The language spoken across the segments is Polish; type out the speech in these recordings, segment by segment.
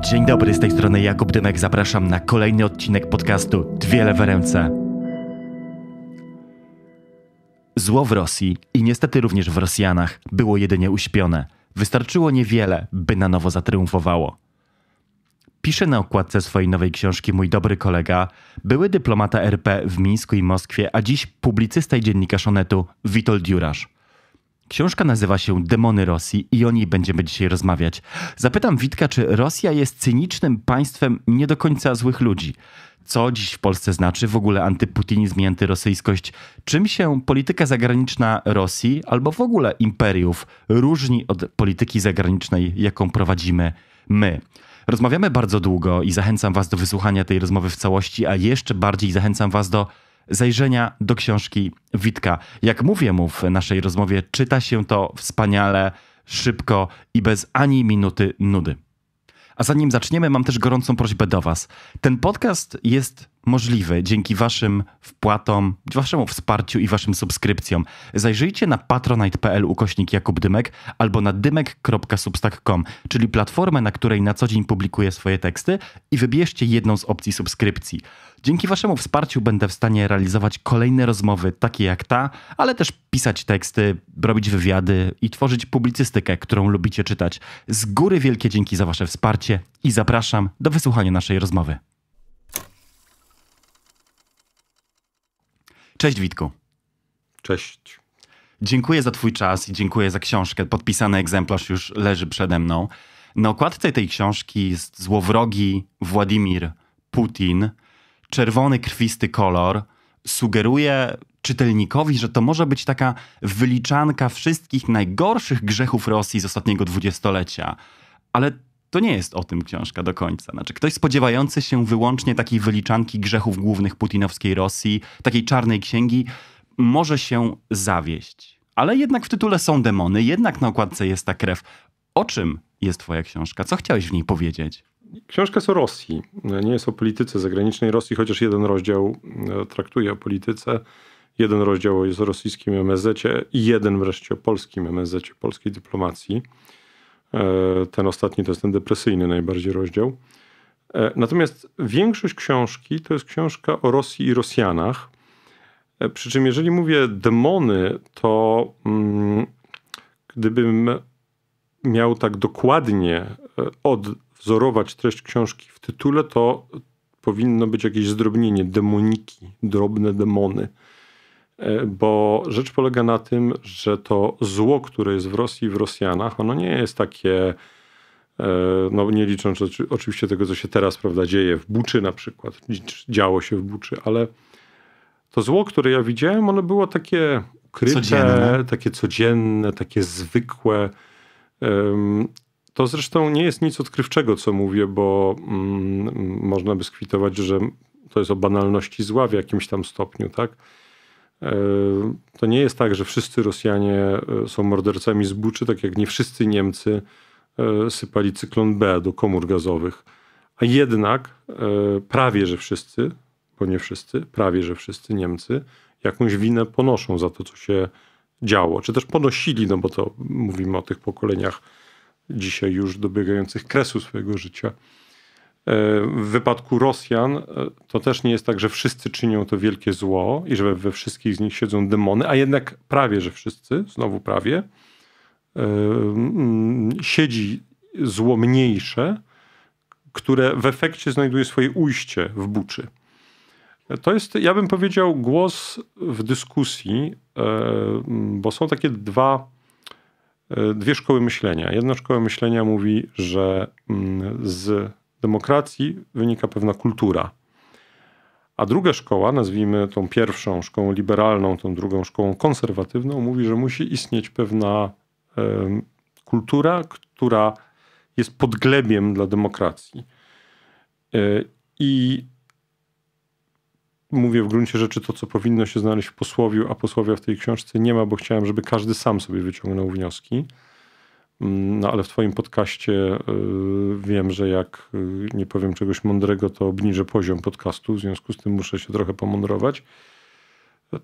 Dzień dobry, z tej strony Jakub Dymek. Zapraszam na kolejny odcinek podcastu Dwie lewe ręce. Zło w Rosji i niestety również w Rosjanach było jedynie uśpione. Wystarczyło niewiele, by na nowo zatriumfowało. Pisze na okładce swojej nowej książki mój dobry kolega, były dyplomata RP w Mińsku i Moskwie, a dziś publicysta i dziennikarz Onetu Witold Jurasz. Książka nazywa się Demony Rosji i o niej będziemy dzisiaj rozmawiać. Zapytam Witka, czy Rosja jest cynicznym państwem nie do końca złych ludzi? Co dziś w Polsce znaczy w ogóle antyputinizm i antyrosyjskość? Czym się polityka zagraniczna Rosji albo w ogóle imperiów różni od polityki zagranicznej, jaką prowadzimy my? Rozmawiamy bardzo długo i zachęcam Was do wysłuchania tej rozmowy w całości, a jeszcze bardziej zachęcam Was do zajrzenia do książki Witka. Jak mówię mu w naszej rozmowie, czyta się to wspaniale, szybko i bez ani minuty nudy. A zanim zaczniemy, mam też gorącą prośbę do Was. Ten podcast jest możliwy dzięki Waszym wpłatom, Waszemu wsparciu i Waszym subskrypcjom. Zajrzyjcie na patronite.pl ukośnik Jakub Dymek albo na dymek.substack.com, czyli platformę, na której na co dzień publikuję swoje teksty i wybierzcie jedną z opcji subskrypcji. Dzięki Waszemu wsparciu będę w stanie realizować kolejne rozmowy, takie jak ta, ale też pisać teksty, robić wywiady i tworzyć publicystykę, którą lubicie czytać. Z góry wielkie dzięki za Wasze wsparcie i zapraszam do wysłuchania naszej rozmowy. Cześć Witku. Cześć. Dziękuję za Twój czas i dziękuję za książkę. Podpisany egzemplarz już leży przede mną. Na okładce tej książki jest złowrogi Władimir Putin, czerwony, krwisty kolor sugeruje czytelnikowi, że to może być taka wyliczanka wszystkich najgorszych grzechów Rosji z ostatniego dwudziestolecia. Ale to nie jest o tym książka do końca. Znaczy, ktoś spodziewający się wyłącznie takiej wyliczanki grzechów głównych putinowskiej Rosji, takiej czarnej księgi, może się zawieść. Ale jednak w tytule są demony, jednak na okładce jest ta krew. O czym jest Twoja książka? Co chciałeś w niej powiedzieć? Książka jest o Rosji, nie jest o polityce zagranicznej Rosji, chociaż jeden rozdział e, traktuje o polityce, jeden rozdział jest o rosyjskim msz i jeden wreszcie o polskim msz polskiej dyplomacji. E, ten ostatni to jest ten depresyjny najbardziej rozdział. E, natomiast większość książki to jest książka o Rosji i Rosjanach. Przy czym, jeżeli mówię demony, to mm, gdybym miał tak dokładnie od, wzorować treść książki w tytule, to powinno być jakieś zdrobnienie demoniki, drobne demony. E, bo rzecz polega na tym, że to zło, które jest w Rosji i w Rosjanach, ono nie jest takie, e, no nie licząc oczywiście tego, co się teraz prawda, dzieje w Buczy na przykład, działo się w Buczy, ale to zło, które ja widziałem, ono było takie ukryte, codzienne. takie codzienne, takie zwykłe. To zresztą nie jest nic odkrywczego, co mówię, bo mm, można by skwitować, że to jest o banalności zła w jakimś tam stopniu, tak? E, to nie jest tak, że wszyscy Rosjanie e, są mordercami z buczy, tak jak nie wszyscy Niemcy e, sypali cyklon B do komór gazowych. A jednak prawie że wszyscy, bo nie wszyscy, prawie że wszyscy Niemcy jakąś winę ponoszą za to, co się działo. Czy też ponosili, no bo to mówimy o tych pokoleniach dzisiaj już dobiegających kresu swojego życia. E, w wypadku Rosjan e, to też nie jest tak, że wszyscy czynią to wielkie zło i że we wszystkich z nich siedzą demony, a jednak prawie, że wszyscy, znowu prawie, e, mm, siedzi zło mniejsze, które w efekcie znajduje swoje ujście w buczy. To jest, ja bym powiedział, głos w dyskusji, bo są takie dwa dwie szkoły myślenia. Jedna szkoła myślenia mówi, że mm, z demokracji wynika pewna kultura. A druga szkoła, nazwijmy tą pierwszą szkołą liberalną, tą drugą szkołą konserwatywną, mówi, że musi istnieć pewna kultura, która jest podglebiem dla demokracji. E, I mówię w gruncie rzeczy to, co powinno się znaleźć w posłowiu, a posłowia w tej książce nie ma, bo chciałem, żeby każdy sam sobie wyciągnął wnioski. Mm, no ale w Twoim podcaście y, wiem, że jak y, nie powiem czegoś mądrego, to obniżę poziom podcastu, w związku z tym muszę się trochę pomądrować.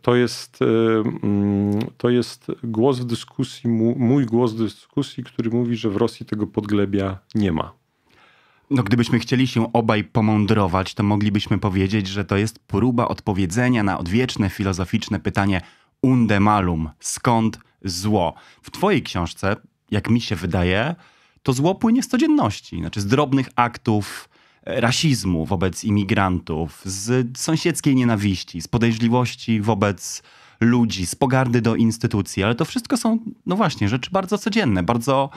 To jest, y, mm, to jest głos w dyskusji, mój głos w dyskusji, który mówi, że w Rosji tego podglebia nie ma. No, gdybyśmy chcieli się obaj pomądrować, to moglibyśmy powiedzieć, że to jest próba odpowiedzenia na odwieczne filozoficzne pytanie unde malum, skąd zło. W twojej książce, jak mi się wydaje, to zło płynie z codzienności, znaczy z drobnych aktów e, rasizmu wobec imigrantów, z sąsiedzkiej nienawiści, z podejrzliwości wobec ludzi, z pogardy do instytucji, ale to wszystko są, no właśnie, rzeczy bardzo codzienne, bardzo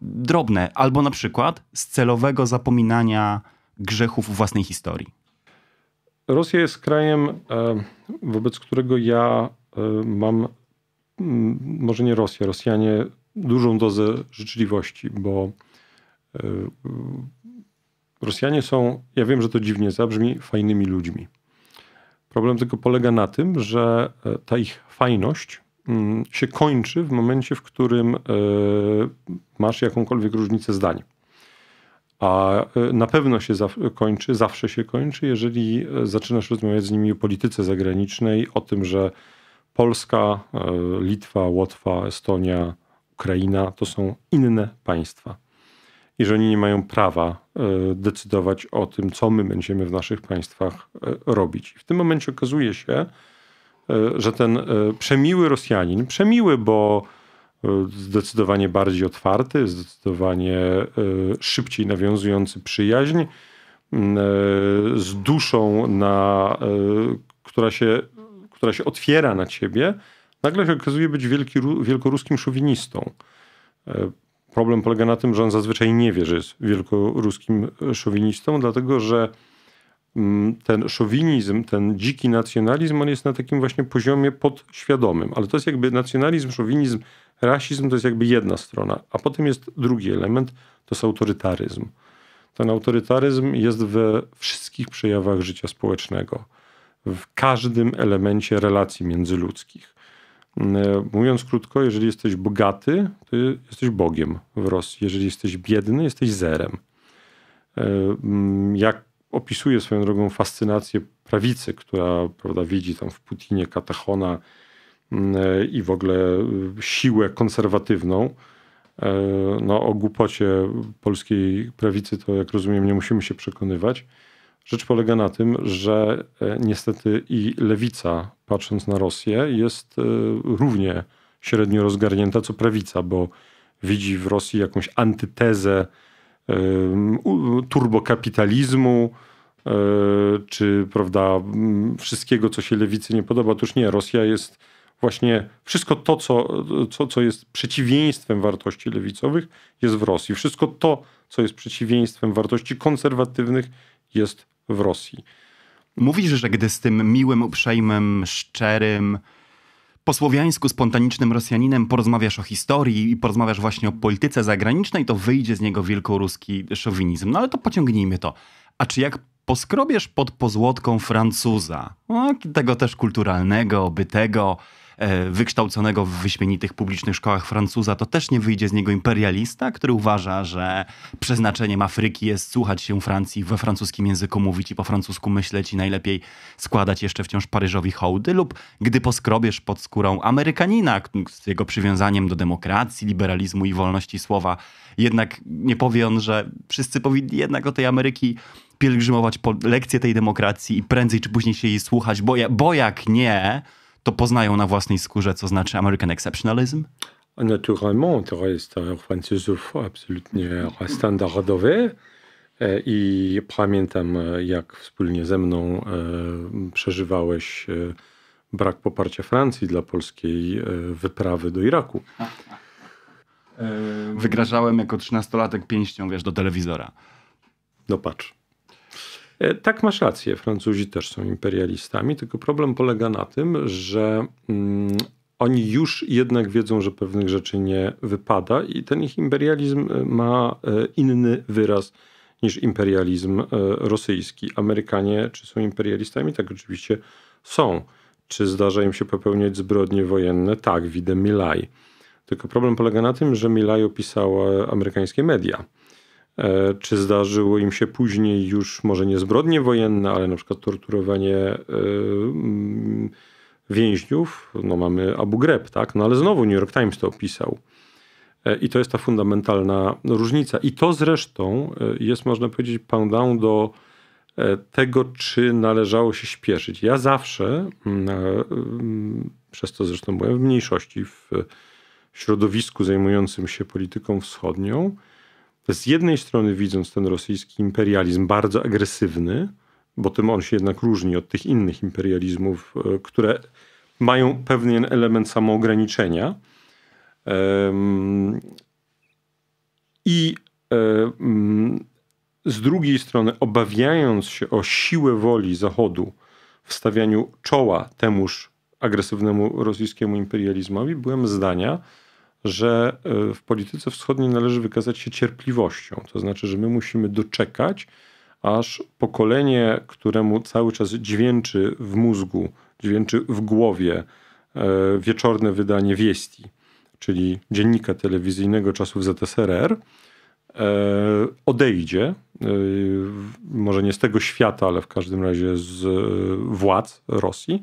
drobne, albo na przykład z celowego zapominania grzechów własnej historii? Rosja jest krajem, e, wobec którego ja e, mam, może nie Rosję, Rosjanie, dużą dozę życzliwości, bo e, Rosjanie są, ja wiem, że to dziwnie zabrzmi, fajnymi ludźmi. Problem tylko polega na tym, że ta ich fajność Mm, się kończy w momencie, w którym e, masz jakąkolwiek różnicę zdań. A e, na pewno się kończy, zawsze się kończy, jeżeli e, zaczynasz rozmawiać z nimi o polityce zagranicznej, o tym, że Polska, Litwa, Łotwa, Estonia, Ukraina to są inne państwa. I że oni nie mają prawa decydować o tym, co my będziemy w naszych państwach robić. I w tym momencie okazuje się, E, że ten e, przemiły Rosjanin, przemiły, bo e, zdecydowanie bardziej otwarty, zdecydowanie szybciej nawiązujący przyjaźń, z duszą, na, która, się, która się otwiera na ciebie, nagle się okazuje być wielki, wielkoruskim szowinistą. Problem polega na tym, że on zazwyczaj nie wie, że jest wielkoruskim szowinistą, dlatego że Mm, ten szowinizm, ten dziki nacjonalizm, on jest na takim właśnie poziomie podświadomym. Ale to jest jakby nacjonalizm, szowinizm, rasizm to jest jakby jedna strona. A potem jest drugi element, to jest autorytaryzm. Ten autorytaryzm jest we wszystkich przejawach życia społecznego, w każdym elemencie relacji międzyludzkich. Mm, e, mówiąc krótko, jeżeli jesteś bogaty, to jesteś Bogiem w Rosji. Jeżeli jesteś biedny, jesteś zerem. E, mm, jak opisuje swoją drogą fascynację prawicy, która prawda, widzi tam w Putinie katechona mm, e, i w ogóle e, siłę konserwatywną. E, no, o głupocie polskiej prawicy to, jak rozumiem, nie musimy się przekonywać. Rzecz polega na tym, że niestety i lewica, patrząc na Rosję, jest równie średnio rozgarnięta co prawica, bo widzi w Rosji jakąś antytezę turbokapitalizmu, e, czy prawda, wszystkiego, co się lewicy nie podoba. Otóż nie, Rosja jest właśnie wszystko to, co, co, co jest przeciwieństwem wartości lewicowych, jest w Rosji. Wszystko to, co jest przeciwieństwem wartości konserwatywnych, jest w Rosji. Mówisz, że gdy z tym miłym, uprzejmym, szczerym, po słowiańsku spontanicznym Rosjaninem porozmawiasz o historii i porozmawiasz właśnie o polityce zagranicznej, to wyjdzie z niego wielkoruski szowinizm. No ale to pociągnijmy to. A czy jak poskrobiesz pod pozłotką Francuza, no, tego też kulturalnego, bytego, E, wykształconego w wyśmienitych publicznych szkołach Francuza, to też nie wyjdzie z niego imperialista, który uważa, że przeznaczeniem Afryki jest słuchać się Francji, we francuskim języku mówić i po francusku myśleć i najlepiej składać jeszcze wciąż Paryżowi hołdy, lub gdy poskrobiesz pod skórą Amerykanina z jego przywiązaniem do demokracji, liberalizmu i wolności słowa, jednak nie powie on, że wszyscy powinni jednak do tej Ameryki pielgrzymować po lekcję tej demokracji i prędzej czy później się jej słuchać, bo, ja, bo jak nie, to poznają na własnej skórze, co znaczy American Exceptionalism? Naturalnie, to jest francuzów absolutnie standardowe. E, I pamiętam, jak wspólnie ze mną e, przeżywałeś e, brak poparcia Francji dla polskiej wyprawy do Iraku. Wygrażałem jako trzynastolatek pięścią, wiesz, do telewizora. No patrz. E, tak, masz rację, Francuzi też są imperialistami, tylko problem polega na tym, że mm, oni już jednak wiedzą, że pewnych rzeczy nie wypada i ten ich imperializm e, ma e, inny wyraz niż imperializm rosyjski. Amerykanie, czy są imperialistami? Tak, oczywiście są. Czy zdarza im się popełniać zbrodnie wojenne? Tak, widzę Milaj. Tylko problem polega na tym, że Milaj opisał amerykańskie media E, czy zdarzyło im się później już może nie zbrodnie wojenne, ale na przykład torturowanie e, mm, więźniów? No mamy Abu Ghraib, tak? No ale znowu New York Times to opisał. E, I to jest ta fundamentalna różnica. I to zresztą jest, można powiedzieć, pound do tego, czy należało się śpieszyć. Ja zawsze, mm, mm, przez to zresztą byłem w mniejszości w środowisku zajmującym się polityką wschodnią, z jednej strony widząc ten rosyjski imperializm bardzo agresywny, bo tym on się jednak różni od tych innych imperializmów, e, które mają pewien element samoograniczenia. I e, z drugiej strony, obawiając się o siłę woli Zachodu w stawianiu czoła temuż agresywnemu rosyjskiemu imperializmowi, byłem zdania, że e, w polityce wschodniej należy wykazać się cierpliwością. To znaczy, że my musimy doczekać, aż pokolenie, któremu cały czas dźwięczy w mózgu, dźwięczy w głowie e, wieczorne wydanie wieści, czyli dziennika telewizyjnego czasów ZSRR, e, odejdzie, może nie z tego świata, ale w każdym razie z władz Rosji,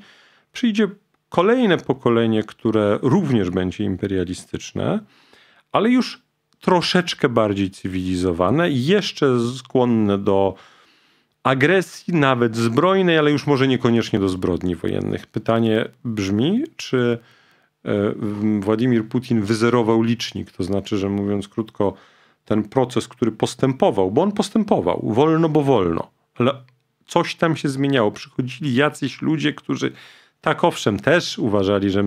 przyjdzie kolejne pokolenie, które również będzie imperialistyczne, ale już troszeczkę bardziej cywilizowane, jeszcze skłonne do agresji, nawet zbrojnej, ale już może niekoniecznie do zbrodni wojennych. Pytanie brzmi, czy e, Władimir Putin wyzerował licznik, to znaczy, że mówiąc krótko, ten proces, który postępował, bo on postępował, wolno, bo wolno, ale coś tam się zmieniało. Przychodzili jacyś ludzie, którzy tak, owszem, też uważali, że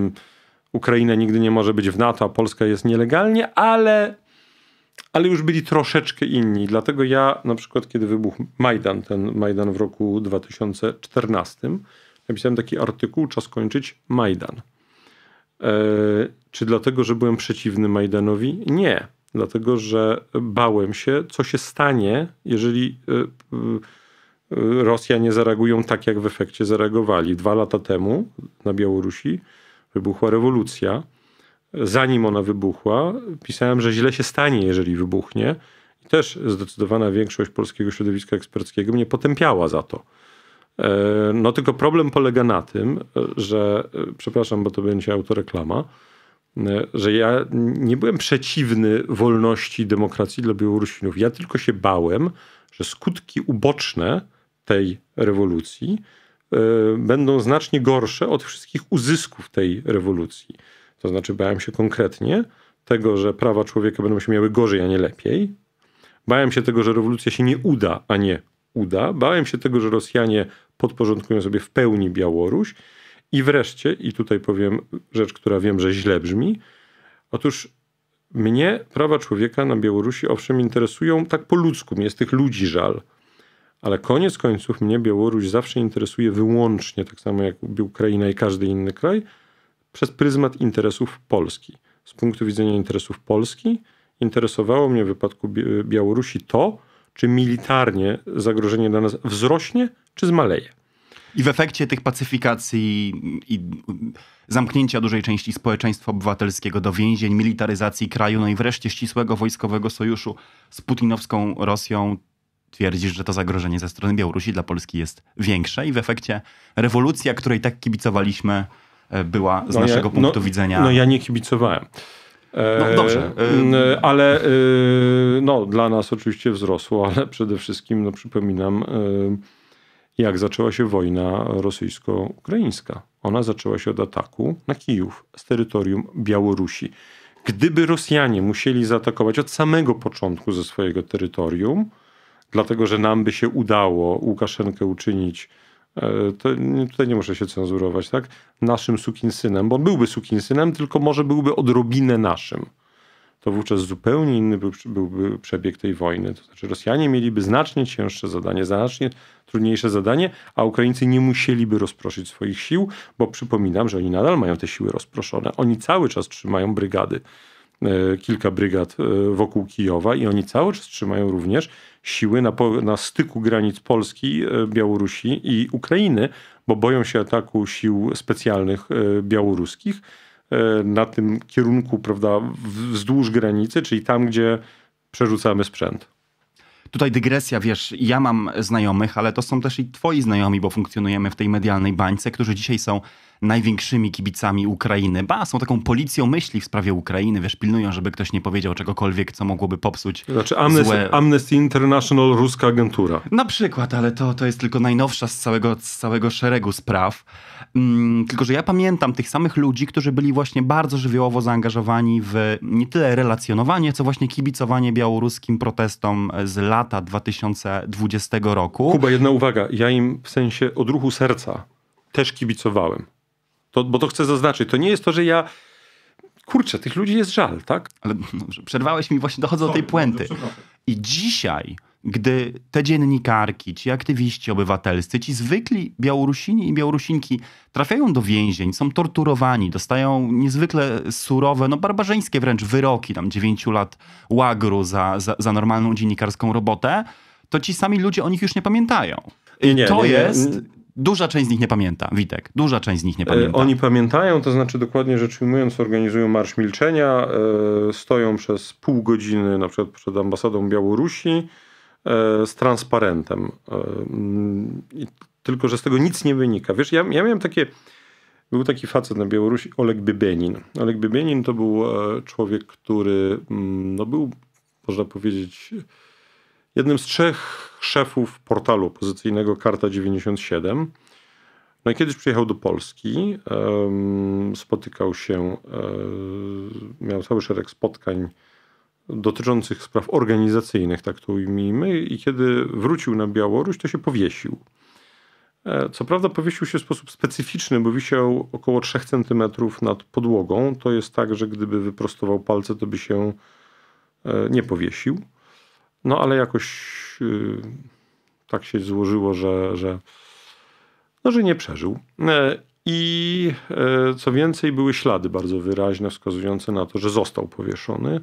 Ukraina nigdy nie może być w NATO, a Polska jest nielegalnie, ale, ale już byli troszeczkę inni. Dlatego ja na przykład, kiedy wybuchł Majdan, ten Majdan w roku 2014, napisałem taki artykuł, czas kończyć Majdan. E, czy dlatego, że byłem przeciwny Majdanowi? Nie. Dlatego, że bałem się, co się stanie, jeżeli... Yy, yy, Rosja nie zareagują tak, jak w efekcie zareagowali. Dwa lata temu na Białorusi wybuchła rewolucja. Zanim ona wybuchła, pisałem, że źle się stanie, jeżeli wybuchnie. I też zdecydowana większość polskiego środowiska eksperckiego mnie potępiała za to. E, no tylko problem polega na tym, że, e, przepraszam, bo to będzie autoreklama, e, że ja nie byłem przeciwny wolności i demokracji dla Białorusinów. Ja tylko się bałem, że skutki uboczne tej rewolucji e, będą znacznie gorsze od wszystkich uzysków tej rewolucji. To znaczy, bałem się konkretnie tego, że prawa człowieka będą się miały gorzej, a nie lepiej. Bałem się tego, że rewolucja się nie uda, a nie uda. Bałem się tego, że Rosjanie podporządkują sobie w pełni Białoruś. I wreszcie, i tutaj powiem rzecz, która wiem, że źle brzmi. Otóż mnie prawa człowieka na Białorusi owszem interesują tak po ludzku, mnie jest tych ludzi żal ale koniec końców mnie Białoruś zawsze interesuje wyłącznie, tak samo jak Ukraina i każdy inny kraj, przez pryzmat interesów Polski. Z punktu widzenia interesów Polski interesowało mnie w wypadku Białorusi to, czy militarnie zagrożenie dla nas wzrośnie, czy zmaleje. I w efekcie tych pacyfikacji i zamknięcia dużej części społeczeństwa obywatelskiego do więzień, militaryzacji kraju, no i wreszcie ścisłego wojskowego sojuszu z putinowską Rosją, twierdzisz, że to zagrożenie ze strony Białorusi dla Polski jest większe i w efekcie rewolucja, której tak kibicowaliśmy, e, była z no naszego ja, no- punktu no, widzenia. No ja nie kibicowałem. No, e, dobrze. E, ale no, dla nas oczywiście wzrosło, ale przede wszystkim no, przypominam, jak zaczęła się wojna rosyjsko-ukraińska. Ona zaczęła się od ataku na Kijów z terytorium Białorusi. Gdyby Rosjanie musieli zaatakować od samego początku ze swojego terytorium, dlatego że nam by się udało Łukaszenkę uczynić, e, to tutaj nie muszę się cenzurować, tak? Naszym sukinsynem, bo on byłby sukinsynem, tylko może byłby odrobinę naszym. To wówczas zupełnie inny był, byłby przebieg tej wojny. To znaczy Rosjanie mieliby znacznie cięższe zadanie, znacznie trudniejsze zadanie, a Ukraińcy nie musieliby rozproszyć swoich sił, bo przypominam, że oni nadal mają te siły rozproszone. Oni cały czas trzymają brygady E, kilka brygad e, wokół Kijowa i oni cały czas trzymają również siły na, na styku granic Polski, e, Białorusi i Ukrainy, bo boją się ataku sił specjalnych białoruskich na tym kierunku, prawda, wzdłuż granicy, czyli tam, gdzie przerzucamy sprzęt. Tutaj dygresja, wiesz, ja mam znajomych, ale to są też i twoi znajomi, bo funkcjonujemy w tej medialnej bańce, którzy dzisiaj są największymi kibicami Ukrainy. Ba, są taką policją myśli w sprawie Ukrainy, wiesz, pilnują, żeby ktoś nie powiedział czegokolwiek, co mogłoby popsuć. Znaczy Amnesty, złe... Amnesty International, ruska agentura. Na przykład, ale to, to jest tylko najnowsza z całego, z całego szeregu spraw. Mm, tylko, że ja pamiętam tych samych ludzi, którzy byli właśnie bardzo żywiołowo zaangażowani w nie tyle relacjonowanie, co właśnie kibicowanie białoruskim protestom z lata 2020 roku. Kuba, jedna uwaga. Ja im w sensie odruchu serca też kibicowałem. To, bo to chcę zaznaczyć. To nie jest to, że ja kurczę, tych ludzi jest żal, tak? Ale przerwałeś mi właśnie, dochodzę do tej puenty. No, I dzisiaj, gdy te dziennikarki, ci aktywiści obywatelscy, ci zwykli Białorusini i Białorusinki trafiają do więzień, są torturowani, dostają niezwykle surowe, no barbarzyńskie wręcz wyroki, tam 9 lat łagru za, za, za normalną dziennikarską robotę, to ci sami ludzie o nich już nie pamiętają. I nie, to nie, jest nie, Duża część z nich nie pamięta, Witek. Duża część z nich nie e, pamięta. Oni pamiętają, to znaczy dokładnie rzecz ujmując, organizują Marsz Milczenia, e, stoją przez pół godziny na przykład przed ambasadą Białorusi e, z transparentem. Mm, tylko, że z tego nic nie wynika. Wiesz, ja, ja miałem takie... Był taki facet na Białorusi, Oleg Bybienin. Oleg Bybienin to był człowiek, który mm, no, był, można powiedzieć, jednym z trzech szefów portalu pozycyjnego Karta 97. No i kiedyś przyjechał do Polski, spotykał się, e, miał cały szereg spotkań dotyczących spraw organizacyjnych, tak to ujmijmy, i kiedy wrócił na Białoruś, to się powiesił. E, co prawda powiesił się w sposób specyficzny, bo wisiał około 3 cm nad podłogą. To jest tak, że gdyby wyprostował palce, to by się e, nie powiesił. No ale jakoś yy, tak się złożyło, że, że, no, że nie przeżył. E, I e, co więcej, były ślady bardzo wyraźne wskazujące na to, że został powieszony.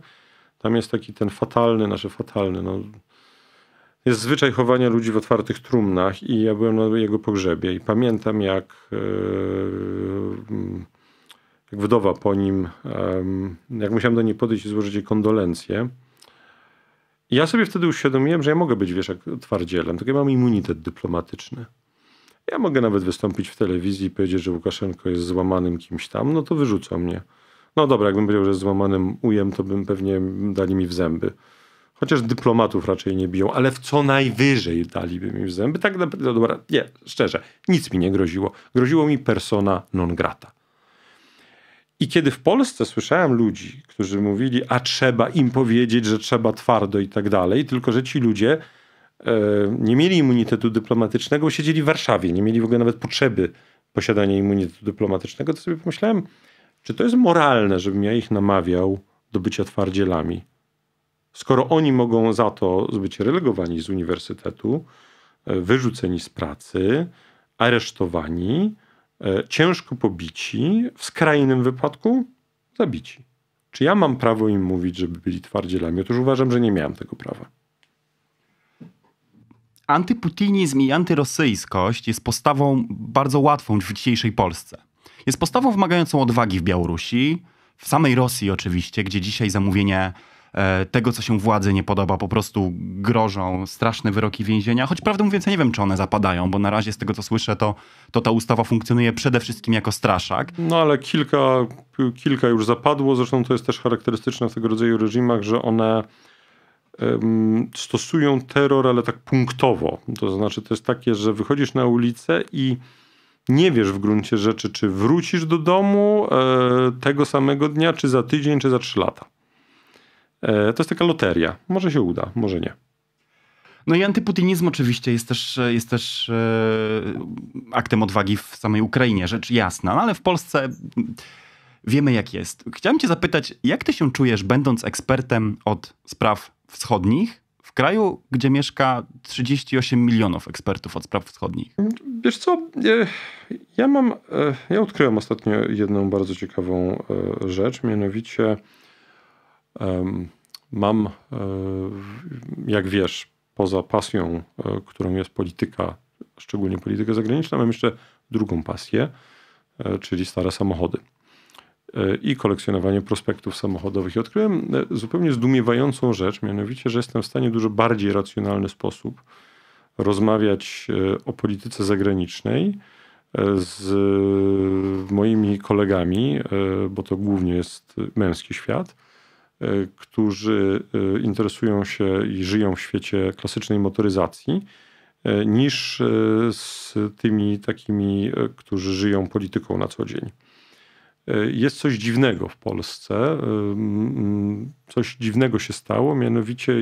Tam jest taki ten fatalny, znaczy fatalny, no, jest zwyczaj chowania ludzi w otwartych trumnach i ja byłem na jego pogrzebie i pamiętam jak, e, jak wdowa po nim, jak musiałem do niej podejść i złożyć jej kondolencje ja sobie wtedy uświadomiłem, że ja mogę być, wiesz, jak twardzielem, tylko ja mam immunitet dyplomatyczny. Ja mogę nawet wystąpić w telewizji i powiedzieć, że Łukaszenko jest złamanym kimś tam, no to wyrzucą mnie. No dobra, jakbym powiedział, że jest złamanym ujem, to bym pewnie dali mi w zęby. Chociaż dyplomatów raczej nie biją, ale w co najwyżej daliby mi w zęby. Tak naprawdę, dobra, nie, szczerze, nic mi nie groziło. Groziło mi persona non grata. I kiedy w Polsce słyszałem ludzi, którzy mówili, a trzeba im powiedzieć, że trzeba twardo i tak dalej, tylko że ci ludzie e, nie mieli immunitetu dyplomatycznego, bo siedzieli w Warszawie, nie mieli w ogóle nawet potrzeby posiadania immunitetu dyplomatycznego, to sobie pomyślałem, czy to jest moralne, żebym ja ich namawiał do bycia twardzielami? Skoro oni mogą za to być relegowani z uniwersytetu, e, wyrzuceni z pracy, aresztowani, E, ciężko pobici, w skrajnym wypadku zabici. Czy ja mam prawo im mówić, żeby byli twardzielami? Otóż uważam, że nie miałem tego prawa. Antyputinizm i antyrosyjskość jest postawą bardzo łatwą w dzisiejszej Polsce. Jest postawą wymagającą odwagi w Białorusi, w samej Rosji oczywiście, gdzie dzisiaj zamówienie E, tego, co się władzy nie podoba, po prostu grożą straszne wyroki więzienia. Choć prawdę mówiąc, ja nie wiem, czy one zapadają, bo na razie z tego, co słyszę, to, to ta ustawa funkcjonuje przede wszystkim jako straszak. No ale kilka, kilka już zapadło. Zresztą to jest też charakterystyczne w tego rodzaju reżimach, że one stosują terror, ale tak punktowo. To znaczy, to jest takie, że wychodzisz na ulicę i nie wiesz w gruncie rzeczy, czy wrócisz do domu e, tego samego dnia, czy za tydzień, czy za trzy lata. E, to jest taka loteria. Może się uda, może nie. No i antyputinizm oczywiście jest też, jest też e, aktem odwagi w samej Ukrainie, rzecz jasna, no ale w Polsce wiemy jak jest. Chciałem cię zapytać, jak ty się czujesz będąc ekspertem od spraw wschodnich w kraju, gdzie mieszka 38 milionów ekspertów od spraw wschodnich? Wiesz co, e, ja mam, ja odkryłem ostatnio jedną bardzo ciekawą rzecz, mianowicie Mam, e, jak wiesz, poza pasją, e, którą jest polityka, szczególnie polityka zagraniczna, mam jeszcze drugą pasję, e, czyli stare samochody i kolekcjonowanie prospektów samochodowych. I odkryłem zupełnie zdumiewającą rzecz, mianowicie, że jestem w stanie w dużo bardziej racjonalny sposób rozmawiać o polityce zagranicznej z moimi kolegami, bo to głównie jest męski świat E, którzy e, interesują się i żyją w świecie klasycznej motoryzacji, e, niż z tymi takimi, którzy żyją polityką na co dzień. Jest coś dziwnego w Polsce. Coś dziwnego się stało, mianowicie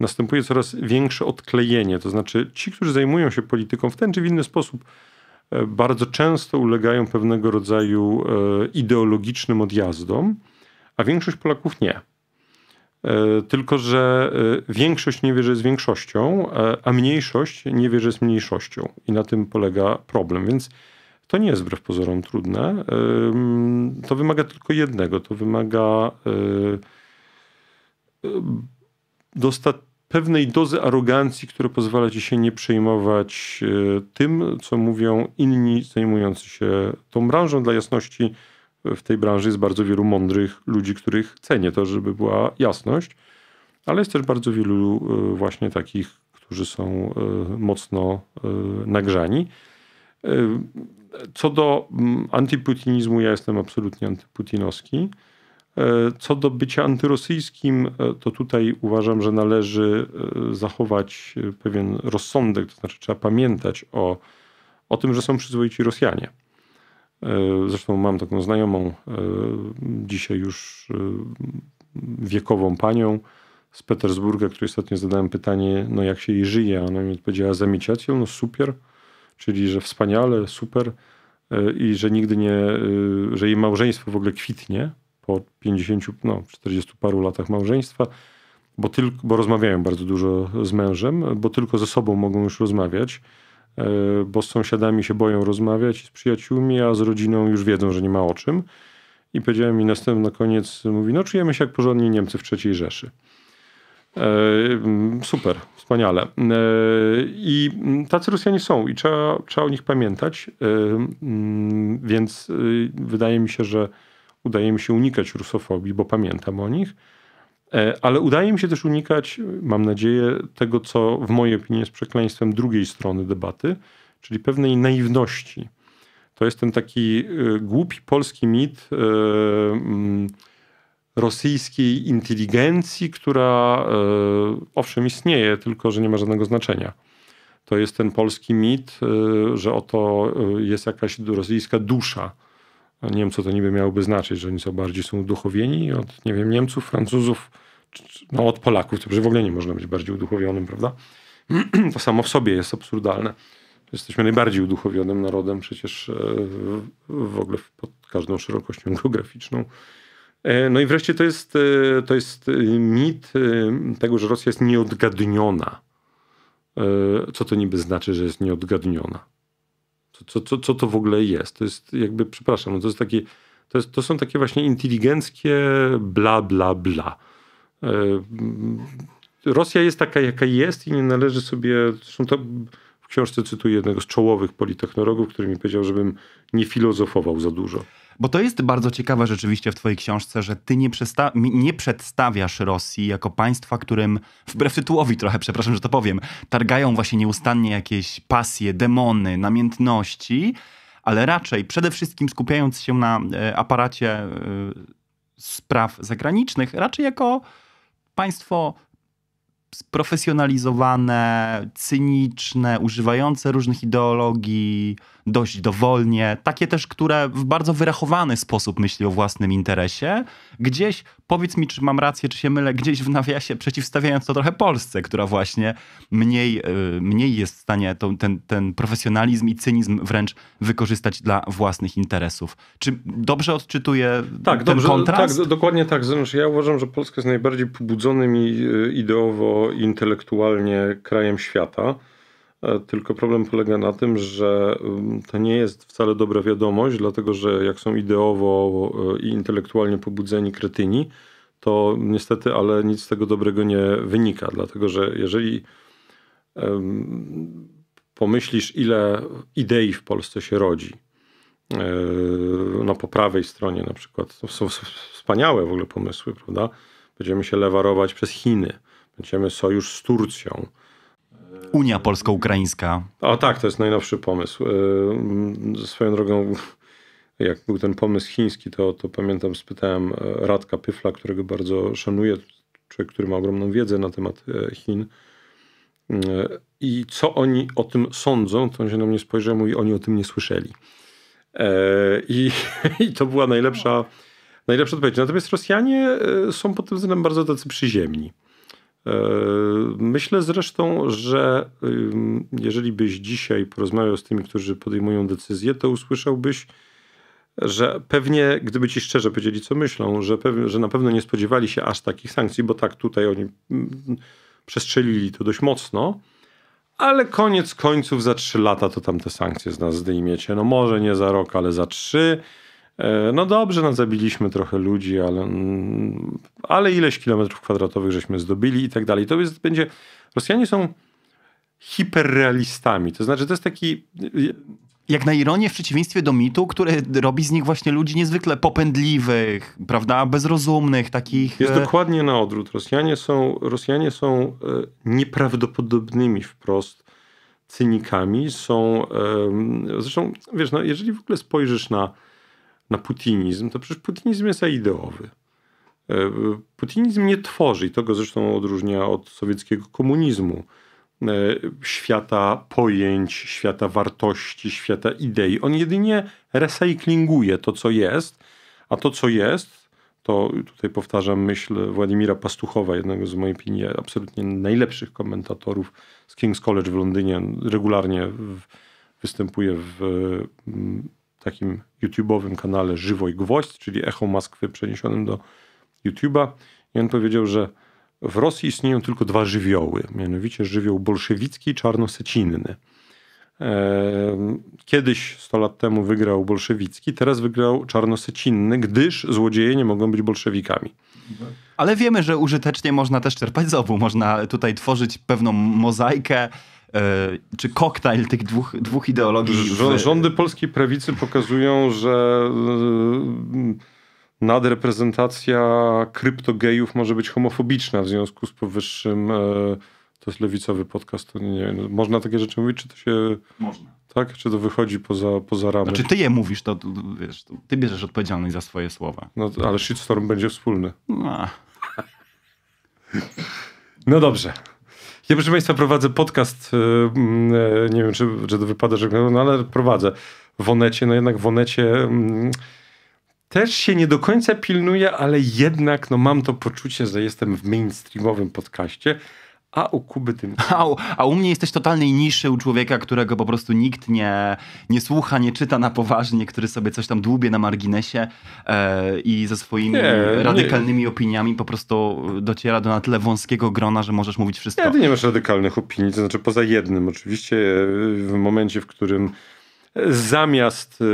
następuje coraz większe odklejenie. To znaczy, ci, którzy zajmują się polityką w ten czy w inny sposób, bardzo często ulegają pewnego rodzaju ideologicznym odjazdom a większość Polaków nie. E, tylko, że e, większość nie wierzy z większością, e, a mniejszość nie wierzy z mniejszością. I na tym polega problem. Więc to nie jest wbrew pozorom trudne. To wymaga tylko jednego. To wymaga pewnej dozy arogancji, która pozwala ci się nie przejmować tym, co mówią inni zajmujący się tą branżą. Dla jasności, w tej branży jest bardzo wielu mądrych ludzi, których cenię, to żeby była jasność, ale jest też bardzo wielu e, właśnie takich, którzy są e, mocno e, nagrzani. Co do antyputinizmu, ja jestem absolutnie antyputinowski. Co do bycia antyrosyjskim, to tutaj uważam, że należy zachować pewien rozsądek, to znaczy trzeba pamiętać o, o tym, że są przyzwoici Rosjanie. E, zresztą mam taką znajomą, e, dzisiaj już e, wiekową panią z Petersburga, której ostatnio zadałem pytanie, no jak się jej żyje. Ona mi odpowiedziała, zamiciacie, no super, czyli że wspaniale, super i że nigdy nie, że jej małżeństwo w ogóle kwitnie po 50, no 40 paru latach małżeństwa, bo, tylko, bo rozmawiają bardzo dużo z mężem, bo tylko ze sobą mogą już rozmawiać E, bo z sąsiadami się boją rozmawiać z przyjaciółmi, a z rodziną już wiedzą, że nie ma o czym. I powiedziałem mi następny na koniec, mówi, no czujemy się jak porządni Niemcy w III Rzeszy. E, super, wspaniale. E, I tacy Rosjanie są i trzeba, trzeba o nich pamiętać, mm, więc wydaje mi się, że udaje mi się unikać rusofobii, bo pamiętam o nich E, ale udaje mi się też unikać, e, mam nadzieję, tego, co w mojej opinii jest przekleństwem drugiej strony debaty, czyli pewnej naiwności. To jest ten taki e, głupi polski mit mm, rosyjskiej inteligencji, która owszem istnieje, tylko że nie ma żadnego znaczenia. To jest ten polski mit, że oto jest jakaś rosyjska dusza, nie wiem, co to niby miałoby znaczyć, że oni są bardziej są uduchowieni od, nie wiem, Niemców, Francuzów, czy, no od Polaków, to że w ogóle nie można być bardziej uduchowionym, prawda? To samo w sobie jest absurdalne. Jesteśmy najbardziej uduchowionym narodem przecież e, w, w ogóle pod każdą szerokością geograficzną. E, no i wreszcie to jest, e, to jest mit tego, że Rosja jest nieodgadniona. Co to niby znaczy, że jest nieodgadniona? Co, co, co to w ogóle jest? To jest jakby, przepraszam, no to, jest taki, to, jest, to są takie właśnie inteligenckie bla, bla, bla. E, Rosja jest taka, jaka jest i nie należy sobie, zresztą to w książce cytuję jednego z czołowych politechnologów, który mi powiedział, żebym nie filozofował za dużo. Bo to jest bardzo ciekawe rzeczywiście w twojej książce, że ty nie, przesta- nie przedstawiasz Rosji jako państwa, którym, wbrew tytułowi trochę, przepraszam, że to powiem, targają właśnie nieustannie jakieś pasje, demony, namiętności, ale raczej przede wszystkim skupiając się na e, aparacie e, spraw zagranicznych, raczej jako państwo sprofesjonalizowane, cyniczne, używające różnych ideologii, dość dowolnie, takie też, które w bardzo wyrachowany sposób myśli o własnym interesie. Gdzieś, powiedz mi, czy mam rację, czy się mylę, gdzieś w nawiasie przeciwstawiając to trochę Polsce, która właśnie mniej, y, mniej jest w stanie to, ten, ten profesjonalizm i cynizm wręcz wykorzystać dla własnych interesów. Czy dobrze odczytuję tak, ten dobrze, kontrast? Tak, dokładnie tak. Znaczy, ja uważam, że Polska jest najbardziej pobudzonym i y, ideowo intelektualnie krajem świata. E, tylko problem polega na tym, że mm, to nie jest wcale dobra wiadomość, dlatego że jak są ideowo e, i intelektualnie pobudzeni kretyni, to niestety, ale nic z tego dobrego nie wynika, dlatego że jeżeli pomyślisz, ile idei w Polsce się rodzi, e, no po prawej stronie na przykład, to są wspaniałe w ogóle pomysły, prawda? Będziemy się lewarować przez Chiny, będziemy sojusz z Turcją, Unia Polsko-Ukraińska. O tak, to jest najnowszy pomysł. Yy, swoją drogą, jak był ten pomysł chiński, to, to pamiętam, spytałem e, Radka Pyfla, którego bardzo szanuję, człowiek, który ma ogromną wiedzę na temat e, Chin. I co oni o tym sądzą, to on się na mnie spojrzał i mówi, oni o tym nie słyszeli. I, i to była najlepsza, najlepsza odpowiedź. Natomiast Rosjanie są pod tym względem bardzo tacy przyziemni. E, myślę zresztą, że jeżeli byś dzisiaj porozmawiał z tymi, którzy podejmują decyzję, to usłyszałbyś, że pewnie, gdyby ci szczerze powiedzieli, co myślą, że, pewnie, że na pewno nie spodziewali się aż takich sankcji, bo tak tutaj oni przestrzelili to dość mocno, ale koniec końców za trzy lata to tam te sankcje z nas zdejmiecie. No może nie za rok, ale za trzy. E, no dobrze, no zabiliśmy trochę ludzi, ale, mm, ale ileś kilometrów kwadratowych żeśmy zdobili i tak dalej. To jest, będzie. Rosjanie są hiperrealistami. To znaczy, to jest taki. Jak na ironię, w przeciwieństwie do mitu, który robi z nich właśnie ludzi niezwykle popędliwych, prawda, bezrozumnych, takich. Jest e, dokładnie na odwrót. Rosjanie są, Rosjanie są e, nieprawdopodobnymi wprost cynikami. Są. Zresztą, wiesz, no, jeżeli w ogóle spojrzysz na na putinizm, to przecież putinizm jest ideowy. E, putinizm nie tworzy, i to go zresztą odróżnia od sowieckiego komunizmu, e, świata pojęć, świata wartości, świata idei. On jedynie recyklinguje to, co jest, a to, co jest, to tutaj powtarzam myśl Władimira Pastuchowa, jednego z mojej opinii absolutnie najlepszych komentatorów z King's College w Londynie. Regularnie w, występuje w mm, takim YouTube'owym kanale Żywo i Gwoźdź, czyli Echo Moskwy przeniesionym do YouTube'a. I on powiedział, że w Rosji istnieją tylko dwa żywioły, mianowicie żywioł bolszewicki i czarnosecinny. Kiedyś 100 lat temu wygrał bolszewicki, teraz wygrał czarnosecinny, gdyż złodzieje nie mogą być bolszewikami. Ale wiemy, że użytecznie można też czerpać z obu. Można tutaj tworzyć pewną mozaikę E, czy koktajl tych dwóch, dwóch ideologii. Rządy polskiej prawicy pokazują, że y, nadreprezentacja kryptogejów może być homofobiczna w związku z powyższym. E, to jest lewicowy podcast, to nie Można takie rzeczy mówić, czy to się... Można. Tak? Czy to wychodzi poza, poza ramy? Znaczy ty je mówisz, to, to wiesz, to ty bierzesz odpowiedzialność za swoje słowa. No, ale shitstorm będzie wspólny. No. no dobrze. Ja, proszę Państwa, prowadzę podcast. Y, mm, e, nie wiem, czy, czy to wypada, że. No, ale prowadzę w Onecie. No jednak w Onecie mm, też się nie do końca pilnuję, ale jednak no, mam to poczucie, że jestem w mainstreamowym podcaście. A u Kuby tym. A, a u, mnie jesteś totalnej niszy u człowieka, którego po prostu nikt nie, nie słucha, nie czyta na poważnie, który sobie coś tam dłubie na marginesie e, i ze swoimi nie, radykalnymi nie. opiniami po prostu dociera do na tyle wąskiego grona, że możesz mówić wszystko. Ja ty nie masz radykalnych opinii, to znaczy poza jednym. Oczywiście e, w momencie, w którym e, zamiast e,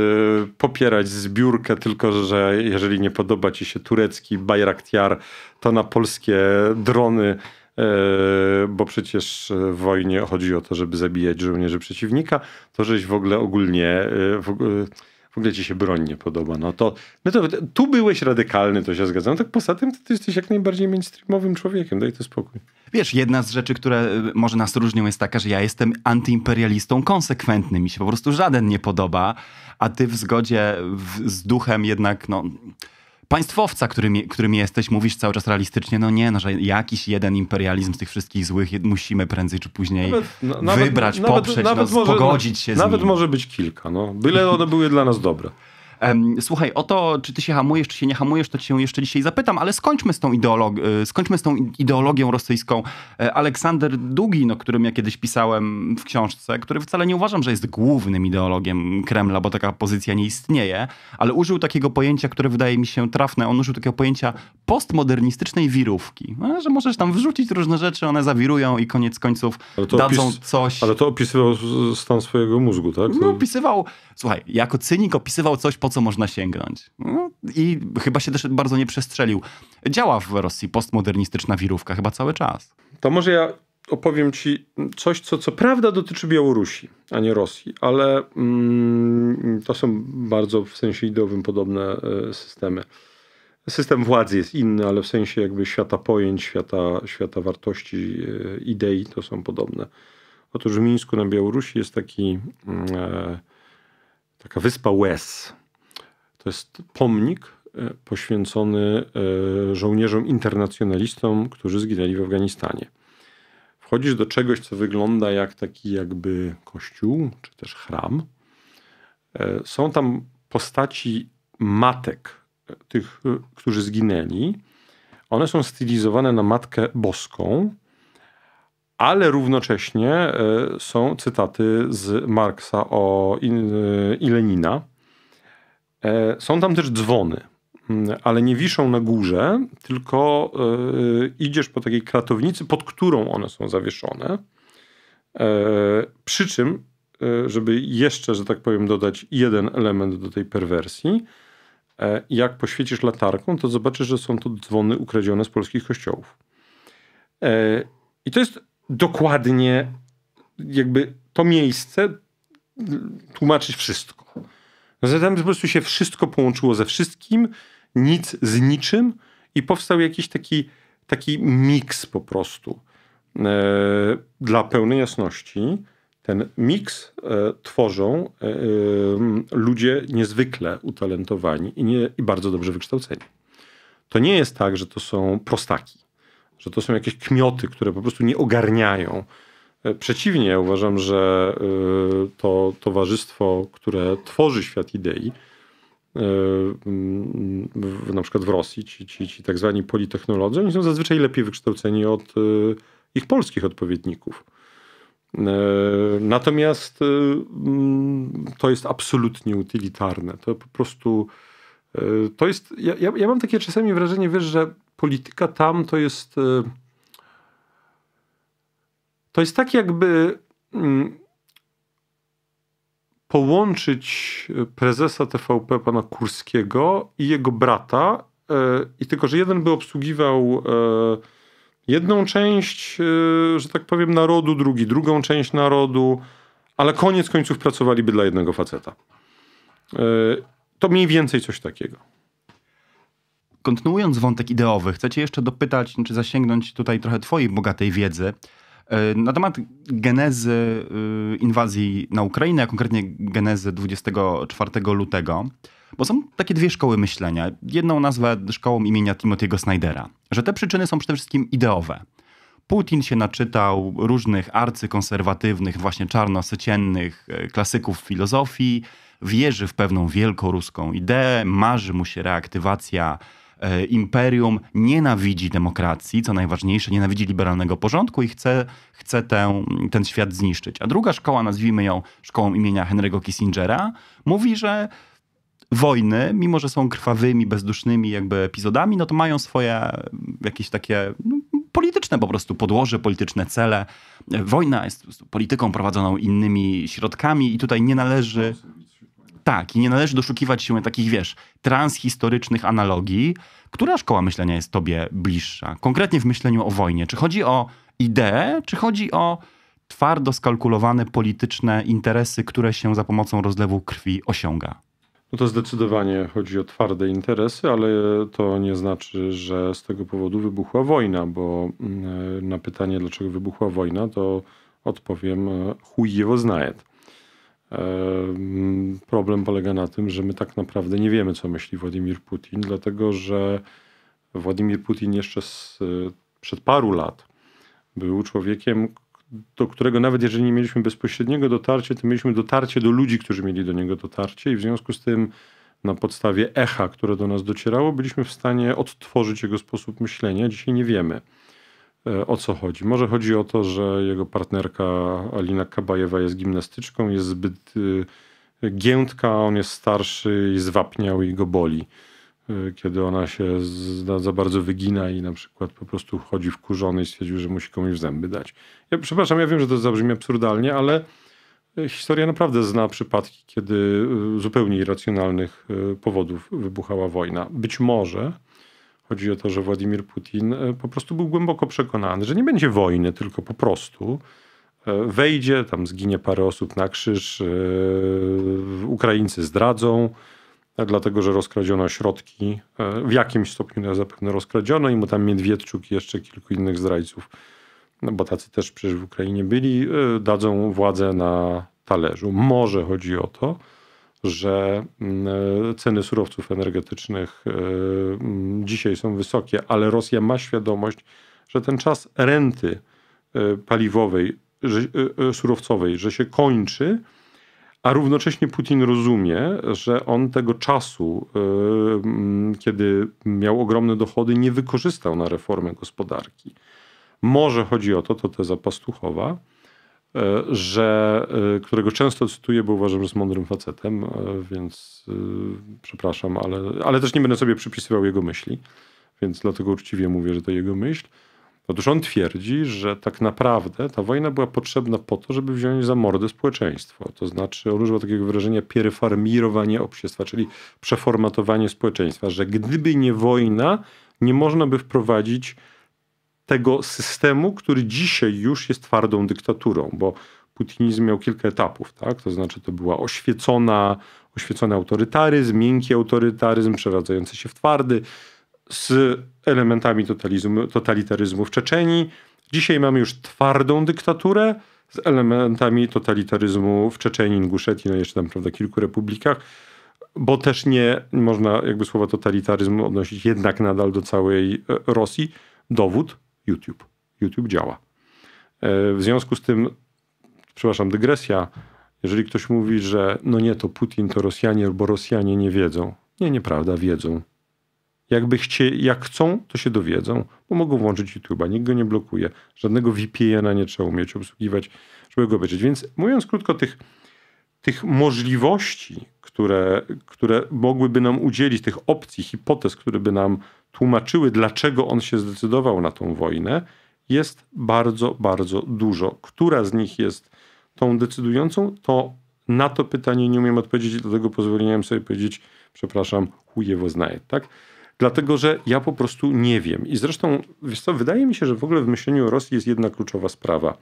popierać zbiórkę, tylko że jeżeli nie podoba ci się turecki Bayraktar, to na polskie drony Yy, bo przecież e, w wojnie chodzi o to, żeby zabijać żołnierzy przeciwnika, to żeś w ogóle ogólnie, e, w, e, w ogóle ci się broń nie podoba. No to, no to tu byłeś radykalny, to się zgadzam. No tak poza tym, ty jesteś jak najbardziej mainstreamowym człowiekiem, daj to spokój. Wiesz, jedna z rzeczy, które może nas różnią jest taka, że ja jestem antyimperialistą konsekwentnym. Mi się po prostu żaden nie podoba, a ty w zgodzie w, z duchem jednak, no państwowca, którym, którym jesteś, mówisz cały czas realistycznie, no nie, no, że jakiś jeden imperializm z tych wszystkich złych musimy prędzej czy później nawet, no, wybrać, nawet, poprzeć, nawet, no, pogodzić się z Nawet może być kilka, no. byle one były dla nas dobre. Słuchaj, o to, czy ty się hamujesz, czy się nie hamujesz, to cię jeszcze dzisiaj zapytam, ale skończmy z tą, ideolog- y, skończmy z tą ideologią rosyjską. E, Aleksander Dugin, o którym ja kiedyś pisałem w książce, który wcale nie uważam, że jest głównym ideologiem Kremla, bo taka pozycja nie istnieje, ale użył takiego pojęcia, które wydaje mi się trafne. On użył takiego pojęcia postmodernistycznej wirówki. No, że możesz tam wrzucić różne rzeczy, one zawirują i koniec końców dadzą coś. Ale to opisywał stan swojego mózgu, tak? No, opisywał, słuchaj, jako cynik opisywał coś, pod co można sięgnąć. No, I chyba się też bardzo nie przestrzelił. Działa w Rosji postmodernistyczna wirówka chyba cały czas. To może ja opowiem ci coś, co co prawda dotyczy Białorusi, a nie Rosji, ale mm, to są bardzo w sensie ideowym podobne e, systemy. System władzy jest inny, ale w sensie jakby świata pojęć, świata, świata wartości, e, idei to są podobne. Otóż w Mińsku na Białorusi jest taki, mm, e, taka wyspa łez. To jest pomnik e, poświęcony e, żołnierzom internacjonalistom, którzy zginęli w Afganistanie. Wchodzisz do czegoś, co wygląda jak taki jakby kościół, czy też chram. E, są tam postaci matek tych, którzy zginęli. One są stylizowane na Matkę Boską, ale równocześnie są cytaty z Marksa o i Lenina E, są tam też dzwony, mm, ale nie wiszą na górze, tylko e, idziesz po takiej kratownicy, pod którą one są zawieszone. E, przy czym, żeby jeszcze, że tak powiem, dodać jeden element do tej perwersji, jak poświecisz latarką, to zobaczysz, że są to dzwony ukradzione z polskich kościołów. I to jest dokładnie jakby to miejsce tłumaczyć wszystko. No, że zatem po prostu się wszystko połączyło ze wszystkim, nic z niczym i powstał jakiś taki, taki miks po prostu. E, dla pełnej jasności, ten miks e, tworzą e, ludzie niezwykle utalentowani i, nie, i bardzo dobrze wykształceni. To nie jest tak, że to są prostaki, że to są jakieś kmioty, które po prostu nie ogarniają E, przeciwnie, uważam, że e, to towarzystwo, które tworzy świat idei, e, w, na przykład w Rosji, ci, ci, ci tak zwani politechnolodzy, oni są zazwyczaj lepiej wykształceni od ich polskich odpowiedników. Natomiast mm, to jest absolutnie utylitarne. To po prostu to jest. Ja, ja, ja mam takie czasami wrażenie, wiesz, że polityka tam to jest to jest tak, jakby mm, połączyć e, prezesa TVP, pana Kurskiego i jego brata. E, I tylko, że jeden by obsługiwał e, jedną część, że tak powiem, narodu, drugi drugą część narodu, ale koniec końców pracowaliby dla jednego faceta. To mniej więcej coś takiego. Kontynuując wątek ideowy, chcę cię jeszcze dopytać, czy zasięgnąć tutaj trochę twojej bogatej wiedzy E, na temat genezy y, inwazji na Ukrainę, a konkretnie genezy 24 lutego, bo są takie dwie szkoły myślenia. Jedną nazwę szkołą imienia Timothy'ego Snydera, że te przyczyny są przede wszystkim ideowe. Putin się naczytał różnych arcykonserwatywnych, właśnie czarno-syciennych e, klasyków filozofii, wierzy w pewną wielkoruską ideę, marzy mu się reaktywacja E, imperium nienawidzi demokracji, co najważniejsze, nienawidzi liberalnego porządku i chce, chce tę, ten świat zniszczyć. A druga szkoła, nazwijmy ją szkołą imienia Henry'ego Kissingera, mówi, że wojny, mimo że są krwawymi, bezdusznymi jakby epizodami, no to mają swoje jakieś takie no, polityczne po prostu podłoże, polityczne cele. Wojna jest polityką prowadzoną innymi środkami i tutaj nie należy tak, i nie należy doszukiwać się takich, wiesz, transhistorycznych analogii. Która szkoła myślenia jest tobie bliższa? Konkretnie w myśleniu o wojnie. Czy chodzi o ideę, czy chodzi o twardo skalkulowane polityczne interesy, które się za pomocą rozlewu krwi osiąga? No to zdecydowanie chodzi o twarde interesy, ale to nie znaczy, że z tego powodu wybuchła wojna, bo mm, na pytanie, dlaczego wybuchła wojna, to odpowiem e, chuj jego znajet. Problem polega na tym, że my tak naprawdę nie wiemy, co myśli Władimir Putin, dlatego że Władimir Putin jeszcze z, e, przed paru lat był człowiekiem, do którego nawet jeżeli nie mieliśmy bezpośredniego dotarcia, to mieliśmy dotarcie do ludzi, którzy mieli do niego dotarcie, i w związku z tym na podstawie echa, które do nas docierało, byliśmy w stanie odtworzyć jego sposób myślenia. Dzisiaj nie wiemy. E, o co chodzi. Może chodzi o to, że jego partnerka Alina Kabajewa jest gimnastyczką, jest zbyt e, giętka, on jest starszy i zwapniał i go boli. E, kiedy ona się za bardzo wygina i na przykład po prostu chodzi wkurzony i stwierdził, że musi komuś w zęby dać. Ja, przepraszam, ja wiem, że to zabrzmi absurdalnie, ale historia naprawdę zna przypadki, kiedy zupełnie irracjonalnych powodów wybuchała wojna. Być może Chodzi o to, że Władimir Putin e, po prostu był głęboko przekonany, że nie będzie wojny, tylko po prostu e, wejdzie, tam zginie parę osób na krzyż, e, Ukraińcy zdradzą, dlatego że rozkradziono środki, w jakimś stopniu zapewne rozkradziono i mu tam Miedwiedczuk i jeszcze kilku innych zdrajców, no bo tacy też przecież w Ukrainie byli, dadzą władzę na talerzu. Może chodzi o to, że mm, e, ceny surowców energetycznych e, mm, dzisiaj są wysokie, ale Rosja ma świadomość, że ten czas renty e, paliwowej, surowcowej, że się kończy, a równocześnie Putin rozumie, że on tego czasu, mm, kiedy miał ogromne dochody, nie wykorzystał na reformę gospodarki. Może chodzi o to, to teza Pastuchowa, E, że, e, którego często cytuję, bo uważam, że jest mądrym facetem, e, więc przepraszam, ale, ale też nie będę sobie przypisywał jego myśli, więc dlatego uczciwie mówię, że to jego myśl. Otóż on twierdzi, że tak naprawdę ta wojna była potrzebna po to, żeby wziąć za mordę społeczeństwo. To znaczy, on używa takiego wyrażenia pierfarmirowanie obciestwa, czyli przeformatowanie społeczeństwa, że gdyby nie wojna, nie można by wprowadzić tego systemu, który dzisiaj już jest twardą dyktaturą, bo putinizm miał kilka etapów, tak? To znaczy to była oświecona, oświecony autorytaryzm, miękki autorytaryzm przeradzający się w twardy z elementami totalitaryzmu w Czeczenii. Dzisiaj mamy już twardą dyktaturę z elementami totalitaryzmu w Czeczenii, Inguszetii, no jeszcze tam prawda, kilku republikach, bo też nie można jakby słowa totalitaryzm odnosić jednak nadal do całej e, Rosji. Dowód YouTube. YouTube działa. E, w związku z tym, przepraszam, dygresja, jeżeli ktoś mówi, że no nie, to Putin, to Rosjanie, bo Rosjanie nie wiedzą. Nie, nieprawda, wiedzą. Jakby chcie, jak chcą, to się dowiedzą, bo mogą włączyć YouTube'a, nikt go nie blokuje, żadnego VPN-a nie trzeba umieć obsługiwać, żeby go obejrzeć. Więc mówiąc krótko, tych, tych możliwości, które, które mogłyby nam udzielić tych opcji, hipotez, które by nam tłumaczyły, dlaczego on się zdecydował na tą wojnę, jest bardzo, bardzo dużo. Która z nich jest tą decydującą, to na to pytanie nie umiem odpowiedzieć, dlatego pozwoliłem sobie powiedzieć, przepraszam, chujewo znaję. tak? Dlatego, że ja po prostu nie wiem. I zresztą, wiesz co, wydaje mi się, że w ogóle w myśleniu o Rosji jest jedna kluczowa sprawa.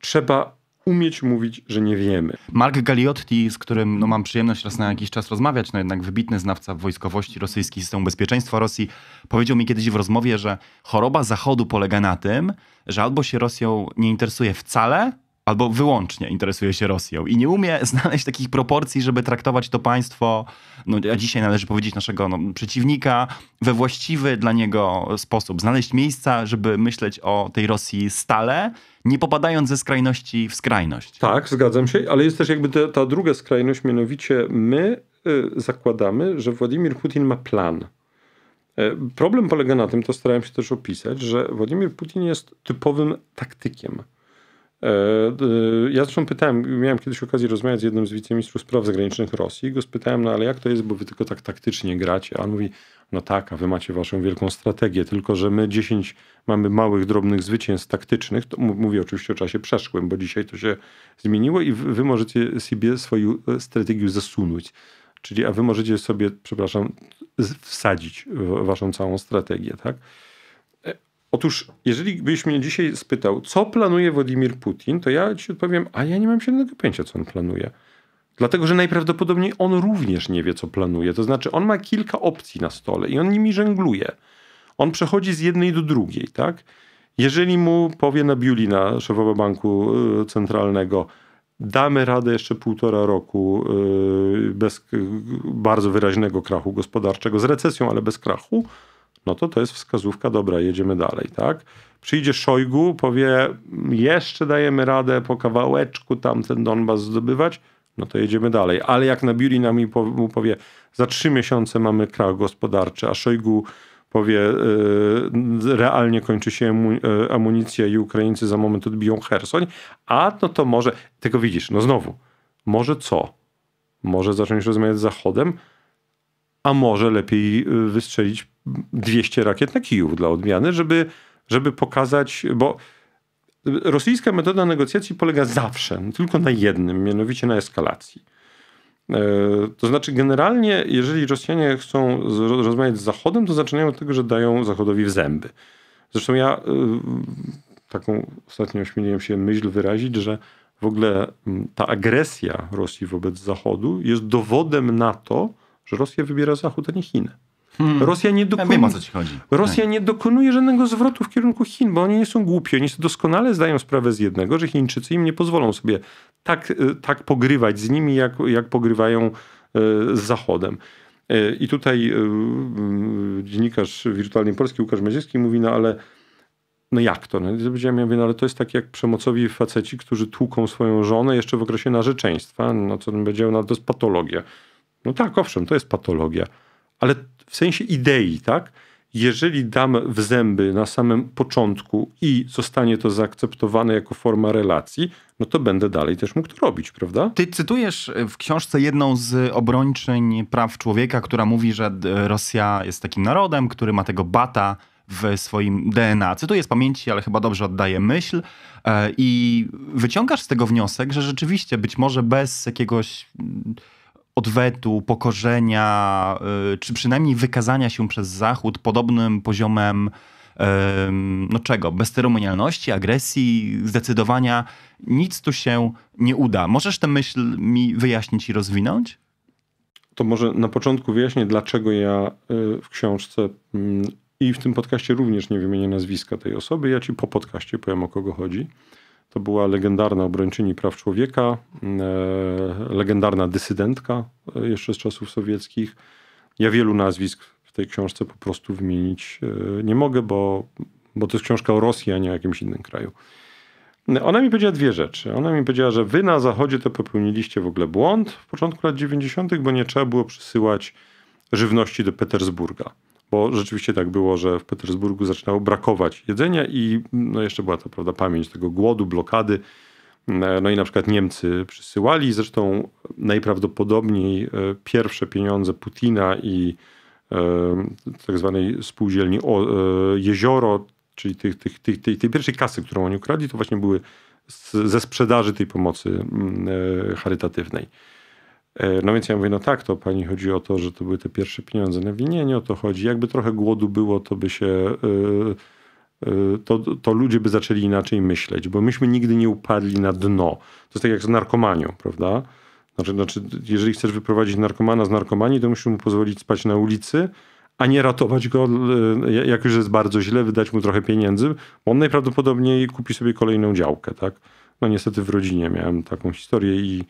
Trzeba umieć mówić, że nie wiemy. Mark Galiotti, z którym no, mam przyjemność raz na jakiś czas rozmawiać, no jednak wybitny znawca wojskowości rosyjskiej, systemu bezpieczeństwa Rosji, powiedział mi kiedyś w rozmowie, że choroba Zachodu polega na tym, że albo się Rosją nie interesuje wcale, albo wyłącznie interesuje się Rosją i nie umie znaleźć takich proporcji, żeby traktować to państwo, no a dzisiaj należy powiedzieć naszego no, przeciwnika, we właściwy dla niego sposób. Znaleźć miejsca, żeby myśleć o tej Rosji stale, nie popadając ze skrajności w skrajność. Tak, zgadzam się, ale jest też jakby ta, ta druga skrajność, mianowicie my y, zakładamy, że Władimir Putin ma plan. Y, problem polega na tym, to starałem się też opisać, że Władimir Putin jest typowym taktykiem. E, e, ja zresztą pytałem, miałem kiedyś okazję rozmawiać z jednym z wiceministrów spraw zagranicznych Rosji i go spytałem, no ale jak to jest, bo wy tylko tak taktycznie gracie. A on mówi, no tak, a wy macie waszą wielką strategię, tylko że my 10 mamy małych, drobnych zwycięstw taktycznych. To mówię oczywiście o czasie przeszłym, bo dzisiaj to się zmieniło i wy możecie sobie swoją e, strategię zasunąć. Czyli a wy możecie sobie, przepraszam, wsadzić waszą całą strategię, tak? Otóż, jeżeli byś mnie dzisiaj spytał, co planuje Władimir Putin, to ja ci odpowiem, a ja nie mam żadnego pojęcia, co on planuje. Dlatego, że najprawdopodobniej on również nie wie, co planuje. To znaczy, on ma kilka opcji na stole i on nimi żengluje. On przechodzi z jednej do drugiej, tak? Jeżeli mu powie na Biulina, szefowa banku y, centralnego, damy radę jeszcze półtora roku y, bez y, bardzo wyraźnego krachu gospodarczego, z recesją, ale bez krachu, no to to jest wskazówka, dobra, jedziemy dalej, tak? Przyjdzie Szojgu, powie, jeszcze dajemy radę po kawałeczku tam ten Donbas zdobywać, no to jedziemy dalej. Ale jak na biuri nam mu powie, za trzy miesiące mamy krach gospodarczy, a Szojgu powie, yy, realnie kończy się y, amunicja i Ukraińcy za moment odbiją Hersoń, a no to może, tego widzisz, no znowu, może co? Może zacząć rozmawiać z Zachodem, a może lepiej y, wystrzelić 200 rakiet na Kijów dla odmiany, żeby, żeby pokazać, bo rosyjska metoda negocjacji polega zawsze tylko na jednym, mianowicie na eskalacji. E, to znaczy, generalnie, jeżeli Rosjanie chcą rozmawiać z Zachodem, to zaczynają od tego, że dają Zachodowi w zęby. Zresztą ja e, taką ostatnio ośmieliłem się myśl wyrazić, że w ogóle ta agresja Rosji wobec Zachodu jest dowodem na to, że Rosja wybiera Zachód, a nie Chiny. Hmm. Rosja nie dokonuje. Ja wiem, o co ci chodzi. Rosja tak. nie dokonuje żadnego zwrotu w kierunku Chin, bo oni nie są głupi. Oni doskonale zdają sprawę z jednego, że Chińczycy im nie pozwolą sobie tak, e, tak pogrywać z nimi, jak, jak pogrywają e, z Zachodem. E, I tutaj dziennikarz wirtualnie Polski Łukasz Maziewski mówi, no ale no jak to? No, ja mówię, no ale to jest tak jak przemocowi faceci, którzy tłuką swoją żonę jeszcze w okresie narzeczeństwa. No co bym powiedział, no to jest patologia. No tak, owszem, to jest patologia. Ale w sensie idei, tak? Jeżeli dam w zęby na samym początku i zostanie to zaakceptowane jako forma relacji, no to będę dalej też mógł to robić, prawda? Ty cytujesz e, w książce jedną z obrończeń praw człowieka, która mówi, że e, Rosja jest takim narodem, który ma tego bata w swoim DNA. Cytuję z pamięci, ale chyba dobrze oddaję myśl. E, I wyciągasz z tego wniosek, że rzeczywiście być może bez jakiegoś odwetu, pokorzenia, y, czy przynajmniej wykazania się przez Zachód podobnym poziomem no czego, bezceremonialności, agresji, zdecydowania, nic tu się nie uda. Możesz tę myśl mi wyjaśnić i rozwinąć? To może na początku wyjaśnię, dlaczego ja y, w książce mm, i w tym podcaście również nie wymienię nazwiska tej osoby. Ja ci po podcaście powiem, o kogo chodzi. To była legendarna obrończyni praw człowieka, e, legendarna dysydentka e, jeszcze z czasów sowieckich. Ja wielu nazwisk w tej książce po prostu wymienić e, nie mogę, bo, bo to jest książka o Rosji, a nie o jakimś innym kraju. Ona mi powiedziała dwie rzeczy. Ona mi powiedziała, że wy na Zachodzie to popełniliście w ogóle błąd w początku lat 90., bo nie trzeba było przysyłać żywności do Petersburga bo rzeczywiście tak było, że w Petersburgu zaczynało brakować jedzenia i no jeszcze była ta prawda, pamięć tego głodu, blokady. No i na przykład Niemcy przysyłali, zresztą najprawdopodobniej e, pierwsze pieniądze Putina i e, tak zwanej spółdzielni e, Jezioro, czyli tych, tych, tych, tej, tej pierwszej kasy, którą oni ukradli, to właśnie były z, ze sprzedaży tej pomocy charytatywnej. E, no więc ja mówię, no tak, to pani chodzi o to, że to były te pierwsze pieniądze. No nie, nie o to chodzi. Jakby trochę głodu było, to by się... E, e, to, to ludzie by zaczęli inaczej myśleć, bo myśmy nigdy nie upadli na dno. To jest tak jak z narkomanią, prawda? Znaczy, znaczy, jeżeli chcesz wyprowadzić narkomana z narkomanii, to musisz mu pozwolić spać na ulicy, a nie ratować go, jak już jest bardzo źle, wydać mu trochę pieniędzy, bo on najprawdopodobniej kupi sobie kolejną działkę, tak? No niestety w rodzinie miałem taką historię i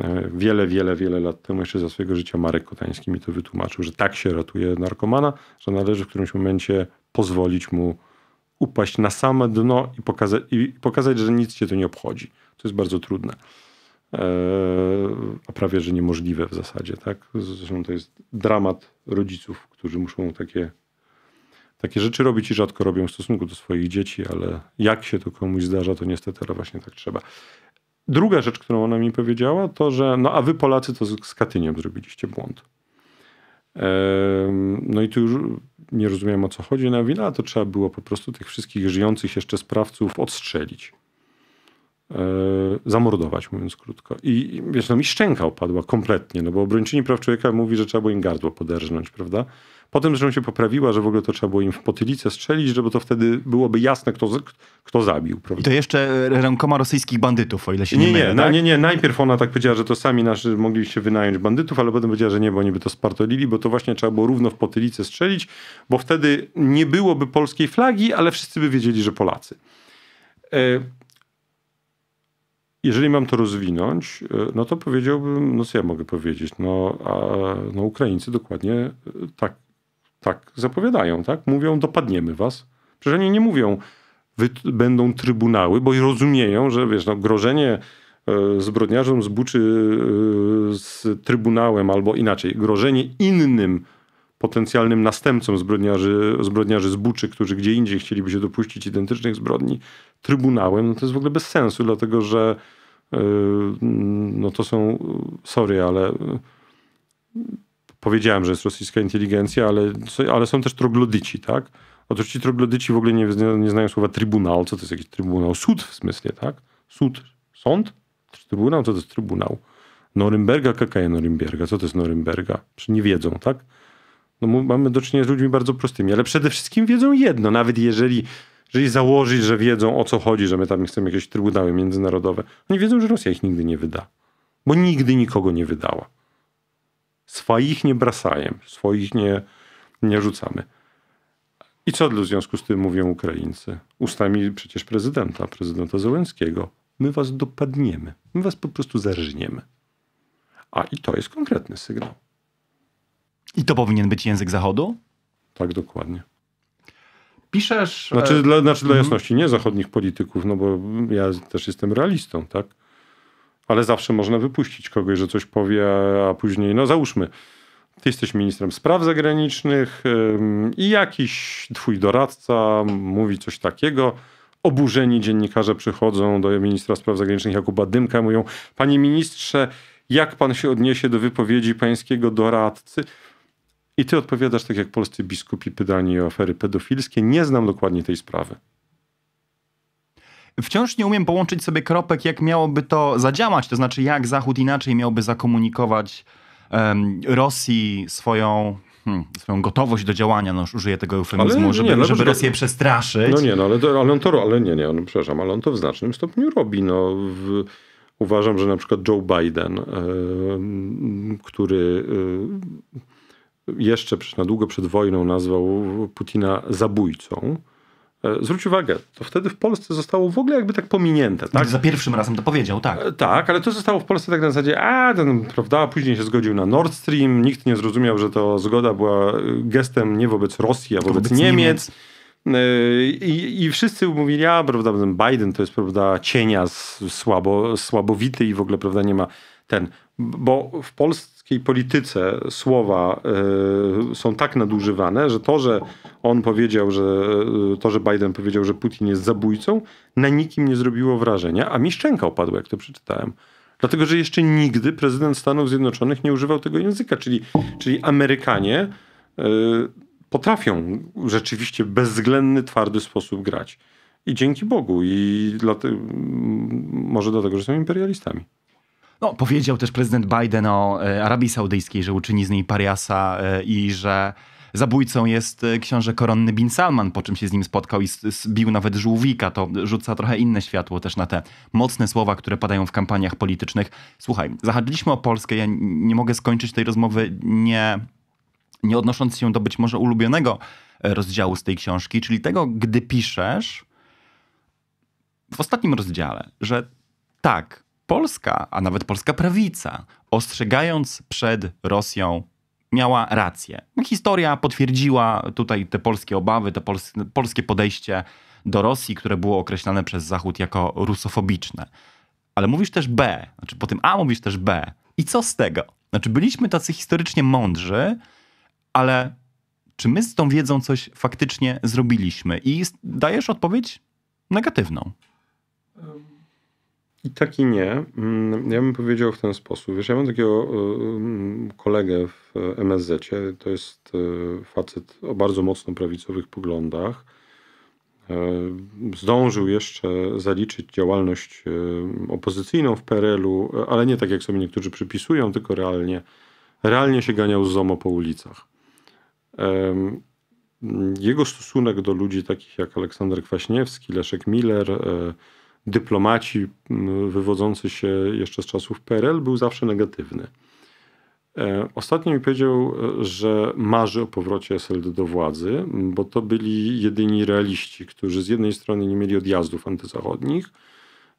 E, wiele, wiele, wiele lat temu, jeszcze za swojego życia, Marek Kotański mi to wytłumaczył, że tak się ratuje narkomana, że należy w którymś momencie pozwolić mu upaść na same dno i, i pokazać, że nic cię to nie obchodzi. To jest bardzo trudne. E, a prawie, że niemożliwe w zasadzie, tak? Zresztą to jest dramat rodziców, którzy muszą takie, takie rzeczy robić i rzadko robią w stosunku do swoich dzieci, ale jak się to komuś zdarza, to niestety, ale właśnie tak trzeba. Druga rzecz, którą ona mi powiedziała, to że no a wy Polacy to z, z Katyniem zrobiliście błąd. No i tu już nie rozumiem o co chodzi. na mówi, no, to trzeba było po prostu tych wszystkich żyjących jeszcze sprawców odstrzelić. E, zamordować, mówiąc krótko. I wiesz, no mi szczęka opadła kompletnie, no bo obrończyni praw człowieka mówi, że trzeba było im gardło poderżnąć, prawda? Potem zresztą się poprawiła, że w ogóle to trzeba było im w potylicę strzelić, żeby to wtedy byłoby jasne, kto, kto zabił. Prawda? I to jeszcze e, rękoma rosyjskich bandytów, o ile się nie Nie, mylę, nie, tak? nie, nie. Najpierw ona tak powiedziała, że to sami nasi mogli się wynająć bandytów, ale potem powiedziała, że nie, bo oni by to spartolili, bo to właśnie trzeba było równo w potylicę strzelić, bo wtedy nie byłoby polskiej flagi, ale wszyscy by wiedzieli, że Polacy. E, jeżeli mam to rozwinąć, e, no to powiedziałbym, no co ja mogę powiedzieć? No, a, no Ukraińcy dokładnie tak tak zapowiadają, tak? Mówią, dopadniemy was. Przecież oni nie mówią, będą trybunały, bo i rozumieją, że wiesz, no, grożenie e, zbrodniarzom z Buczy e, z trybunałem, albo inaczej, grożenie innym potencjalnym następcom zbrodniarzy, zbrodniarzy z Buczy, którzy gdzie indziej chcieliby się dopuścić identycznych zbrodni, trybunałem, no to jest w ogóle bez sensu, dlatego że e, no to są, sorry, ale powiedziałem, że jest rosyjska inteligencja, ale, ale są też troglodyci, tak? Otóż ci troglodyci w ogóle nie, nie znają słowa trybunał. Co to jest jakiś trybunał? Sód w smyśle, tak? Sód, sąd? Trybunał? Co to jest trybunał? Norymberga, kaka jest Norymberga? Co to jest Norymberga? Czy nie wiedzą, tak? No mamy do czynienia z ludźmi bardzo prostymi, ale przede wszystkim wiedzą jedno, nawet jeżeli, jeżeli założyć, że wiedzą o co chodzi, że my tam chcemy jakieś trybunały międzynarodowe, oni wiedzą, że Rosja ich nigdy nie wyda, bo nigdy nikogo nie wydała. Swoich nie brasajemy, swoich nie, nie rzucamy. I co w związku z tym mówią Ukraińcy? Ustami przecież prezydenta, prezydenta Zelenskiego, My was dopadniemy, my was po prostu zerżniemy. A i to jest konkretny sygnał. I to powinien być język Zachodu? Tak, dokładnie. Piszesz. Znaczy, e, dla, znaczy dla mhm. jasności, nie zachodnich polityków, no bo ja też jestem realistą, tak? ale zawsze można wypuścić kogoś, że coś powie, a później, no załóżmy, ty jesteś ministrem spraw zagranicznych i jakiś twój doradca mówi coś takiego. Oburzeni dziennikarze przychodzą do ministra spraw zagranicznych Jakuba Dymka, mówią: Panie ministrze, jak pan się odniesie do wypowiedzi pańskiego doradcy? I ty odpowiadasz tak jak polscy biskupi pytani o afery pedofilskie. Nie znam dokładnie tej sprawy. Wciąż nie umiem połączyć sobie kropek, jak miałoby to zadziałać, to znaczy jak Zachód inaczej miałby zakomunikować um, Rosji swoją Hmm, swoją gotowość do działania, no już użyję tego eufemizmu, żeby, nie, no, żeby no, Rosję przestraszyć. No nie, no ale, to, ale on to, ale nie, nie, on, przepraszam, ale on to w znacznym stopniu robi. No, w, uważam, że na przykład Joe Biden, który jeszcze na długo przed wojną nazwał Putina zabójcą, E, zwróć uwagę, to wtedy w Polsce zostało w ogóle jakby tak pominięte. Tak? Za pierwszym razem to powiedział, tak. E, tak, ale to zostało w Polsce tak na zasadzie, a ten, prawda, później się zgodził na Nord Stream, nikt nie zrozumiał, że to zgoda była e, gestem nie wobec Rosji, a wobec, wobec Niemiec. Niemiec. I, I wszyscy mówili, a prawda, Biden to jest prawda cienia słabo, słabowity i w ogóle prawda nie ma ten, bo w polskiej polityce słowa y, są tak nadużywane, że to, że on powiedział, że y, to, że Biden powiedział, że Putin jest zabójcą, na nikim nie zrobiło wrażenia, a mi szczęka opadła, jak to przeczytałem. Dlatego, że jeszcze nigdy prezydent Stanów Zjednoczonych nie używał tego języka, czyli, czyli Amerykanie y, potrafią rzeczywiście bezwzględny, twardy sposób grać. I dzięki Bogu, i dla y, może dlatego, że są imperialistami. No, powiedział też prezydent Biden o e, Arabii Saudyjskiej, że uczyni z niej pariasa e, i że zabójcą jest e, książę koronny Bin Salman, po czym się z nim spotkał i zbił nawet żółwika. To rzuca trochę inne światło też na te mocne słowa, które padają w kampaniach politycznych. Słuchaj, zahaczyliśmy o Polskę. Ja nie mogę skończyć tej rozmowy nie, nie odnosząc się do być może ulubionego rozdziału z tej książki, czyli tego, gdy piszesz w ostatnim rozdziale, że tak, Polska, a nawet polska prawica, ostrzegając przed Rosją, miała rację. Historia potwierdziła tutaj te polskie obawy, te pols polskie podejście do Rosji, które było określane przez Zachód jako rusofobiczne. Ale mówisz też B, znaczy po tym A mówisz też B. I co z tego? Znaczy byliśmy tacy historycznie mądrzy, ale czy my z tą wiedzą coś faktycznie zrobiliśmy? I dajesz odpowiedź negatywną. I tak i nie. Mm, ja bym powiedział w ten sposób. Wiesz, ja mam takiego e, mm, kolegę w msz to jest e, facet o bardzo mocno prawicowych poglądach. E, zdążył jeszcze zaliczyć działalność opozycyjną w PRL-u, ale nie tak jak sobie niektórzy przypisują, tylko realnie. Realnie się ganiał z ZOMO po ulicach. Jego stosunek do ludzi takich jak Aleksander Kwaśniewski, Leszek Miller, dyplomaci wywodzący się jeszcze z czasów PRL był zawsze negatywny. E, ostatnio mi powiedział, e, że marzy o powrocie SLD do władzy, bo to byli jedyni realiści, którzy z jednej strony nie mieli odjazdów antyzachodnich,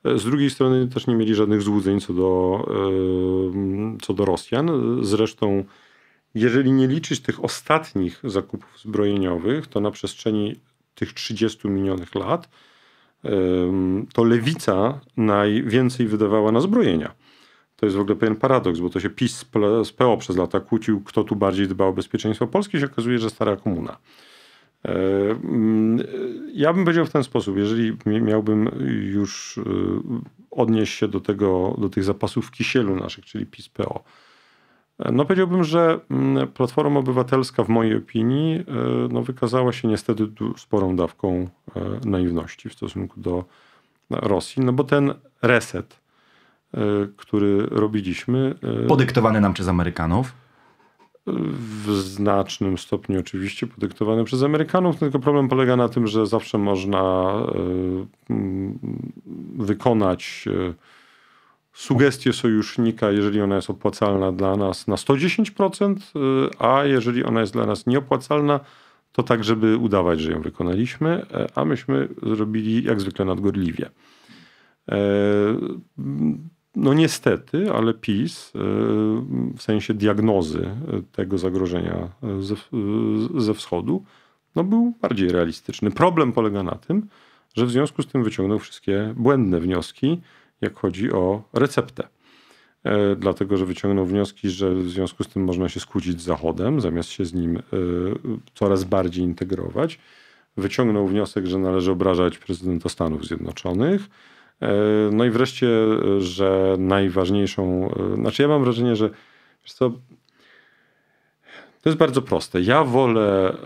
e, z drugiej strony też nie mieli żadnych złudzeń co do, co do Rosjan. Zresztą, jeżeli nie liczyć tych ostatnich zakupów zbrojeniowych, to na przestrzeni tych 30 minionych lat to lewica najwięcej wydawała na zbrojenia. To jest w ogóle pewien paradoks, bo to się PiS z PO przez lata kłócił, kto tu bardziej dba o bezpieczeństwo Polski, się okazuje, że stara komuna. Ja bym powiedział w ten sposób, jeżeli miałbym już y, odnieść się do tego, do tych zapasów kisielu naszych, czyli PiS PO no powiedziałbym, że mm, Platforma Obywatelska w mojej opinii e, no, wykazała się niestety sporą dawką e, naiwności w stosunku do e, Rosji, no bo ten reset, który robiliśmy... Podyktowany nam przez Amerykanów? W znacznym stopniu oczywiście podyktowany przez Amerykanów, tylko problem polega na tym, że zawsze można wykonać sugestię sojusznika, jeżeli ona jest opłacalna dla nas na 110%, y, a jeżeli ona jest dla nas nieopłacalna, to tak, żeby udawać, że ją wykonaliśmy, e, a myśmy zrobili jak zwykle nadgorliwie. E, no niestety, ale PiS e, w sensie diagnozy tego zagrożenia ze, ze wschodu no był bardziej realistyczny. Problem polega na tym, że w związku z tym wyciągnął wszystkie błędne wnioski, jak chodzi o receptę. E, dlatego, że wyciągnął wnioski, że w związku z tym można się skłócić z Zachodem, zamiast się z nim e, coraz bardziej integrować. Wyciągnął wniosek, że należy obrażać prezydenta Stanów Zjednoczonych. E, no i wreszcie, że najważniejszą, znaczy ja mam wrażenie, że to jest bardzo proste. Ja wolę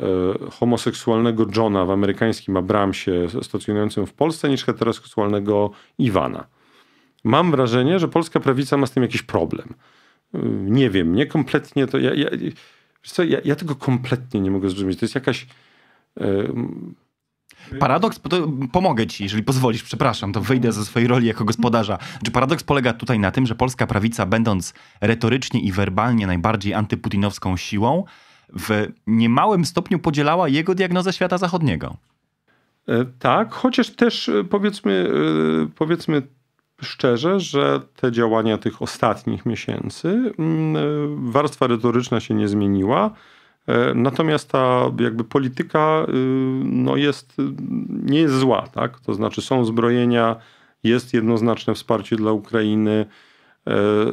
homoseksualnego Johna w amerykańskim Abramsie stacjonującym w Polsce niż heteroseksualnego Iwana mam wrażenie, że polska prawica ma z tym jakiś problem. Yy, nie wiem, nie kompletnie to. Ja, ja, co, ja, ja tego kompletnie nie mogę zrozumieć. To jest jakaś. Yy, Paradoks, pomogę ci, jeżeli pozwolisz, przepraszam, to wyjdę ze swojej roli jako gospodarza. Czy znaczy, paradoks polega tutaj na tym, że polska prawica, będąc retorycznie i werbalnie najbardziej antyputinowską siłą, w niemałym stopniu podzielała jego diagnozę świata zachodniego. E, tak, chociaż też e, powiedzmy, e, powiedzmy szczerze, że te działania tych ostatnich miesięcy, mm, e, warstwa retoryczna się nie zmieniła. E, natomiast ta jakby polityka e, no jest, nie jest zła, tak? To znaczy są zbrojenia, jest jednoznaczne wsparcie dla Ukrainy,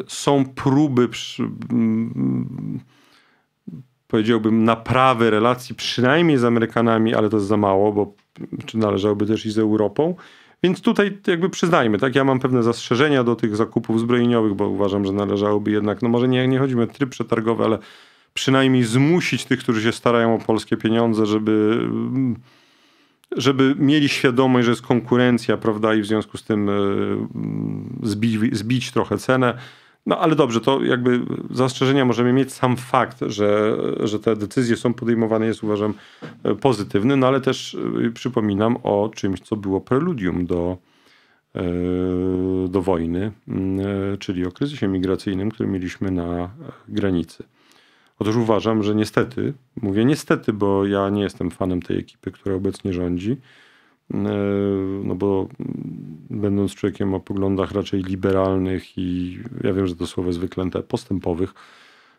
są próby powiedziałbym naprawy relacji przynajmniej z Amerykanami, ale to jest za mało, bo czy należałoby też i z Europą. Więc tutaj jakby przyznajmy, tak, ja mam pewne zastrzeżenia do tych zakupów zbrojeniowych, bo uważam, że należałoby jednak, no może nie, nie chodzi o tryb przetargowy, ale przynajmniej zmusić tych, którzy się starają o polskie pieniądze, żeby żeby mieli świadomość, że jest konkurencja, prawda, i w związku z tym e, zbić, zbić trochę cenę. No ale dobrze, to jakby zastrzeżenia możemy mieć. Sam fakt, że, że te decyzje są podejmowane jest uważam pozytywny, no ale też y, przypominam o czymś, co było preludium do, e, do wojny, mm, e, czyli o kryzysie migracyjnym, który mieliśmy na granicy. Otóż uważam, że niestety, mówię niestety, bo ja nie jestem fanem tej ekipy, która obecnie rządzi, E, no bo będąc człowiekiem o poglądach raczej liberalnych i ja wiem, że to słowo jest wyklęte, postępowych,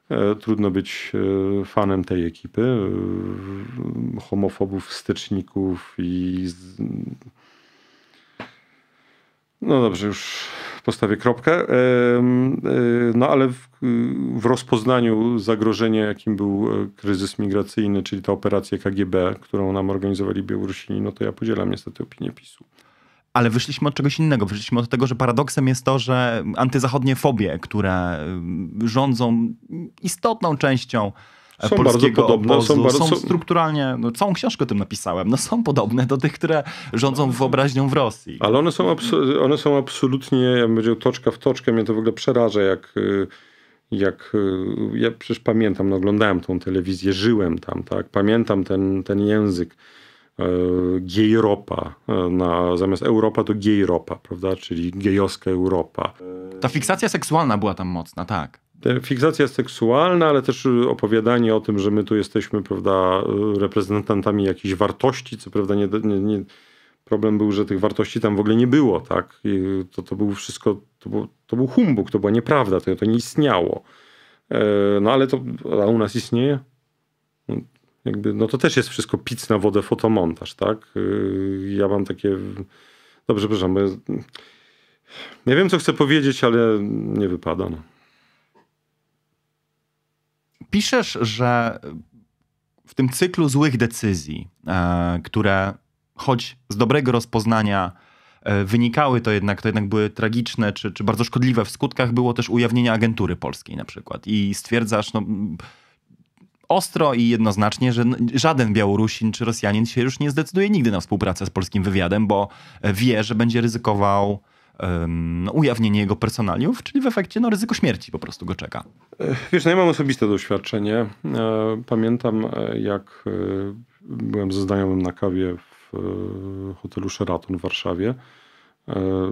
e, trudno być e, fanem tej ekipy, homofobów, styczników i... No dobrze, już postawię kropkę. E, no ale w, w, rozpoznaniu zagrożenia, jakim był e, kryzys migracyjny, czyli ta operacja KGB, którą nam organizowali Białorusini, no to ja podzielam niestety opinię PiSu. Ale wyszliśmy od czegoś innego. Wyszliśmy od tego, że paradoksem jest to, że antyzachodnie fobie, które rządzą istotną częścią są polskiego bardzo podobne, obozu. Są, bardzo, są strukturalnie, no, całą książkę o tym napisałem, no są podobne do tych, które rządzą wyobraźnią w Rosji. Ale one są, one są absolutnie, ja bym powiedział, toczka w toczkę. Mnie to w ogóle przeraża, jak y, jak y, ja przecież pamiętam, no oglądałem tą telewizję, żyłem tam, tak? Pamiętam ten, ten język. E, gejropa, e, na, zamiast Europa to gejropa, prawda? Czyli gejowska Europa. Ta fiksacja seksualna była tam mocna, tak. Fiksacja seksualna, ale też y, opowiadanie o tym, że my tu jesteśmy, prawda, y, reprezentantami jakichś wartości, co prawda nie, nie, nie problem był, że tych wartości tam w ogóle nie było, tak? I to, to był wszystko, to był, to był humbug, to była nieprawda, to, to nie istniało. E, no ale to, a u nas istnieje? No, jakby, no to też jest wszystko pic na wodę, fotomontaż, tak? Y, ja mam takie... Dobrze, przepraszam, bo ja... nie wiem, co chcę powiedzieć, ale nie wypada, no piszesz, że w tym cyklu złych decyzji, e, które choć z dobrego rozpoznania e, wynikały, to jednak, to jednak były tragiczne czy, czy bardzo szkodliwe w skutkach, było też ujawnienie agentury polskiej na przykład. I stwierdzasz, no, ostro i jednoznacznie, że żaden Białorusin czy Rosjanin się już nie zdecyduje nigdy na współpracę z polskim wywiadem, bo e, wie, że będzie ryzykował no, ujawnienie jego personaliów, czyli w efekcie no, ryzyko śmierci po prostu go czeka. E, wiesz, no ja mam osobiste doświadczenie. E, pamiętam, e, jak byłem ze znajomym na kawie w hotelu Sheraton w Warszawie.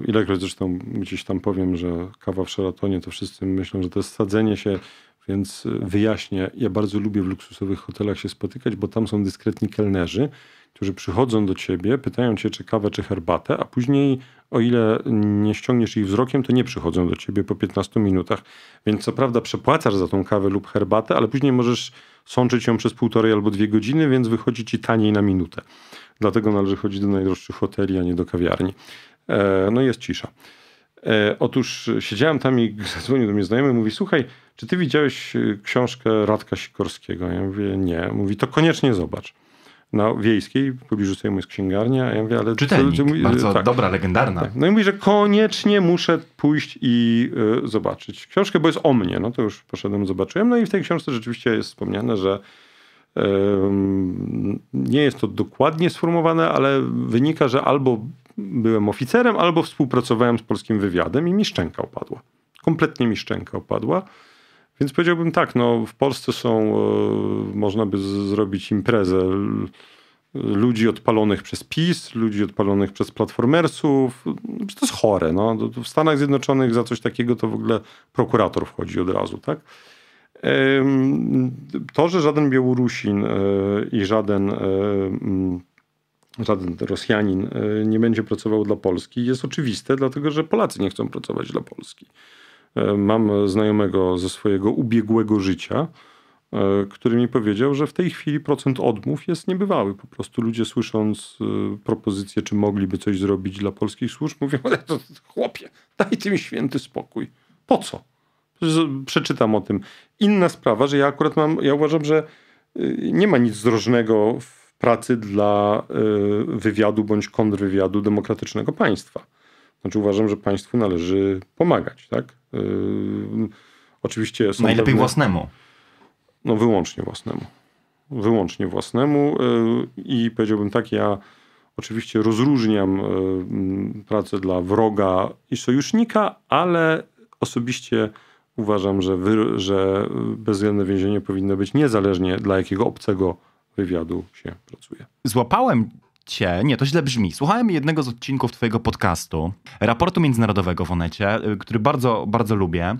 Ilekroć zresztą gdzieś tam powiem, że kawa w Sheratonie, to wszyscy myślą, że to jest sadzenie się, więc wyjaśnię. Ja bardzo lubię w luksusowych hotelach się spotykać, bo tam są dyskretni kelnerzy, którzy przychodzą do ciebie, pytają cię, czy kawę, czy herbatę, a później, o ile nie ściągniesz ich wzrokiem, to nie przychodzą do ciebie po 15 minutach. Więc co prawda przepłacasz za tą kawę lub herbatę, ale później możesz sączyć ją przez półtorej albo dwie godziny, więc wychodzi ci taniej na minutę. Dlatego należy chodzić do najdroższych hoteli, a nie do kawiarni. E, no jest cisza. E, otóż siedziałem tam i zadzwonił do mnie znajomy, mówi, słuchaj, czy ty widziałeś y, książkę Radka Sikorskiego? Ja mówię, nie. Mówi, to koniecznie zobacz na no, Wiejskiej, w pobliżu Sejmu jest księgarnia, a ja mówię, ale... Czytelnik, to, to, bardzo tak. dobra, legendarna. Tak. No i mówi, że koniecznie muszę pójść i y, zobaczyć książkę, bo jest o mnie, no to już poszedłem, zobaczyłem, no i w tej książce rzeczywiście jest wspomniane, że nie jest to dokładnie sformułowane, ale wynika, że albo byłem oficerem, albo współpracowałem z polskim wywiadem i mi szczęka opadła. Kompletnie mi szczęka opadła. Więc powiedziałbym tak, no, w Polsce są, e, można by zrobić imprezę ludzi odpalonych przez PiS, ludzi odpalonych przez platformersów. To jest chore. No. W Stanach Zjednoczonych za coś takiego to w ogóle prokurator wchodzi od razu, tak? To, że żaden Białorusin e, i żaden, e, żaden Rosjanin nie będzie pracował dla Polski jest oczywiste, dlatego że Polacy nie chcą pracować dla Polski. E, mam znajomego ze swojego ubiegłego życia, e, który mi powiedział, że w tej chwili procent odmów jest niebywały. Po prostu ludzie słysząc e, propozycję, czy mogliby coś zrobić dla polskich służb, mówią, ale to chłopie, daj tym święty spokój. Po co? Przeczytam o tym. Inna sprawa, że ja akurat mam, ja uważam, że nie ma nic zdrożnego w pracy dla wywiadu bądź kontrwywiadu demokratycznego państwa. Znaczy uważam, że państwu należy pomagać, tak? Yy, oczywiście są. Najlepiej pewne, własnemu. No, wyłącznie własnemu. Wyłącznie własnemu yy, i powiedziałbym tak, ja oczywiście rozróżniam yy, pracę dla wroga i sojusznika, ale osobiście uważam, że, wy, że bezwzględne więzienie powinno być niezależnie dla jakiego obcego wywiadu się pracuje. Złapałem cię, nie, to źle brzmi. Słuchałem jednego z odcinków twojego podcastu, raportu międzynarodowego w Onecie, y, który bardzo, bardzo lubię.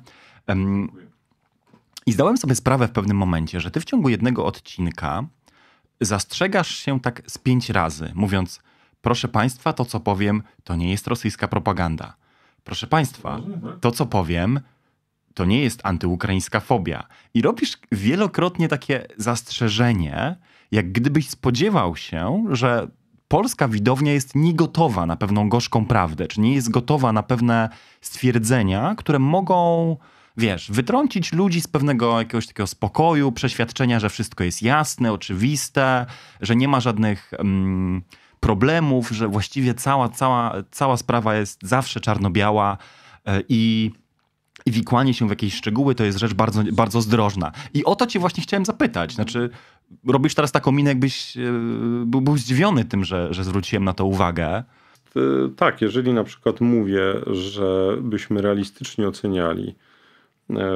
I zdałem sobie sprawę w pewnym momencie, że ty w ciągu jednego odcinka zastrzegasz się tak z pięć razy, mówiąc: Proszę państwa, to co powiem, to nie jest rosyjska propaganda. Proszę państwa, to co powiem, to nie jest antyukraińska fobia. I robisz wielokrotnie takie zastrzeżenie, jak gdybyś spodziewał się, że polska widownia jest niegotowa na pewną gorzką prawdę, czy nie jest gotowa na pewne stwierdzenia, które mogą, wiesz, wytrącić ludzi z pewnego jakiegoś takiego spokoju, przeświadczenia, że wszystko jest jasne, oczywiste, że nie ma żadnych mm, problemów, że właściwie cała, cała, cała sprawa jest zawsze czarno-biała e, i i wikłanie się w jakieś szczegóły to jest rzecz bardzo, bardzo zdrożna. I o to cię właśnie chciałem zapytać. Znaczy, robisz teraz taką minę, jakbyś e, był, był zdziwiony tym, że, że zwróciłem na to uwagę. E, tak, jeżeli na przykład mówię, że byśmy realistycznie oceniali e,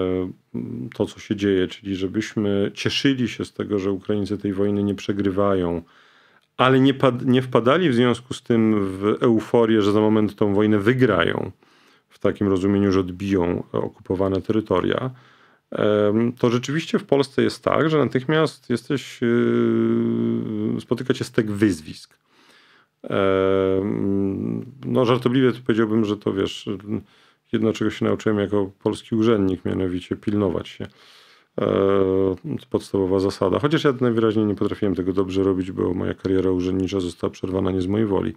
to, co się dzieje, czyli żebyśmy cieszyli się z tego, że Ukraińcy tej wojny nie przegrywają, ale nie, nie wpadali w związku z tym w euforię, że za moment tą wojnę wygrają, w takim rozumieniu, że odbiją okupowane terytoria to rzeczywiście w Polsce jest tak, że natychmiast jesteś, y, spotyka cię stek wyzwisk. No żartobliwie to powiedziałbym, że to wiesz, jedno czego się nauczyłem jako polski urzędnik, mianowicie pilnować się. E, to podstawowa zasada. Chociaż ja najwyraźniej nie potrafiłem tego dobrze robić, bo moja kariera urzędnicza została przerwana nie z mojej woli.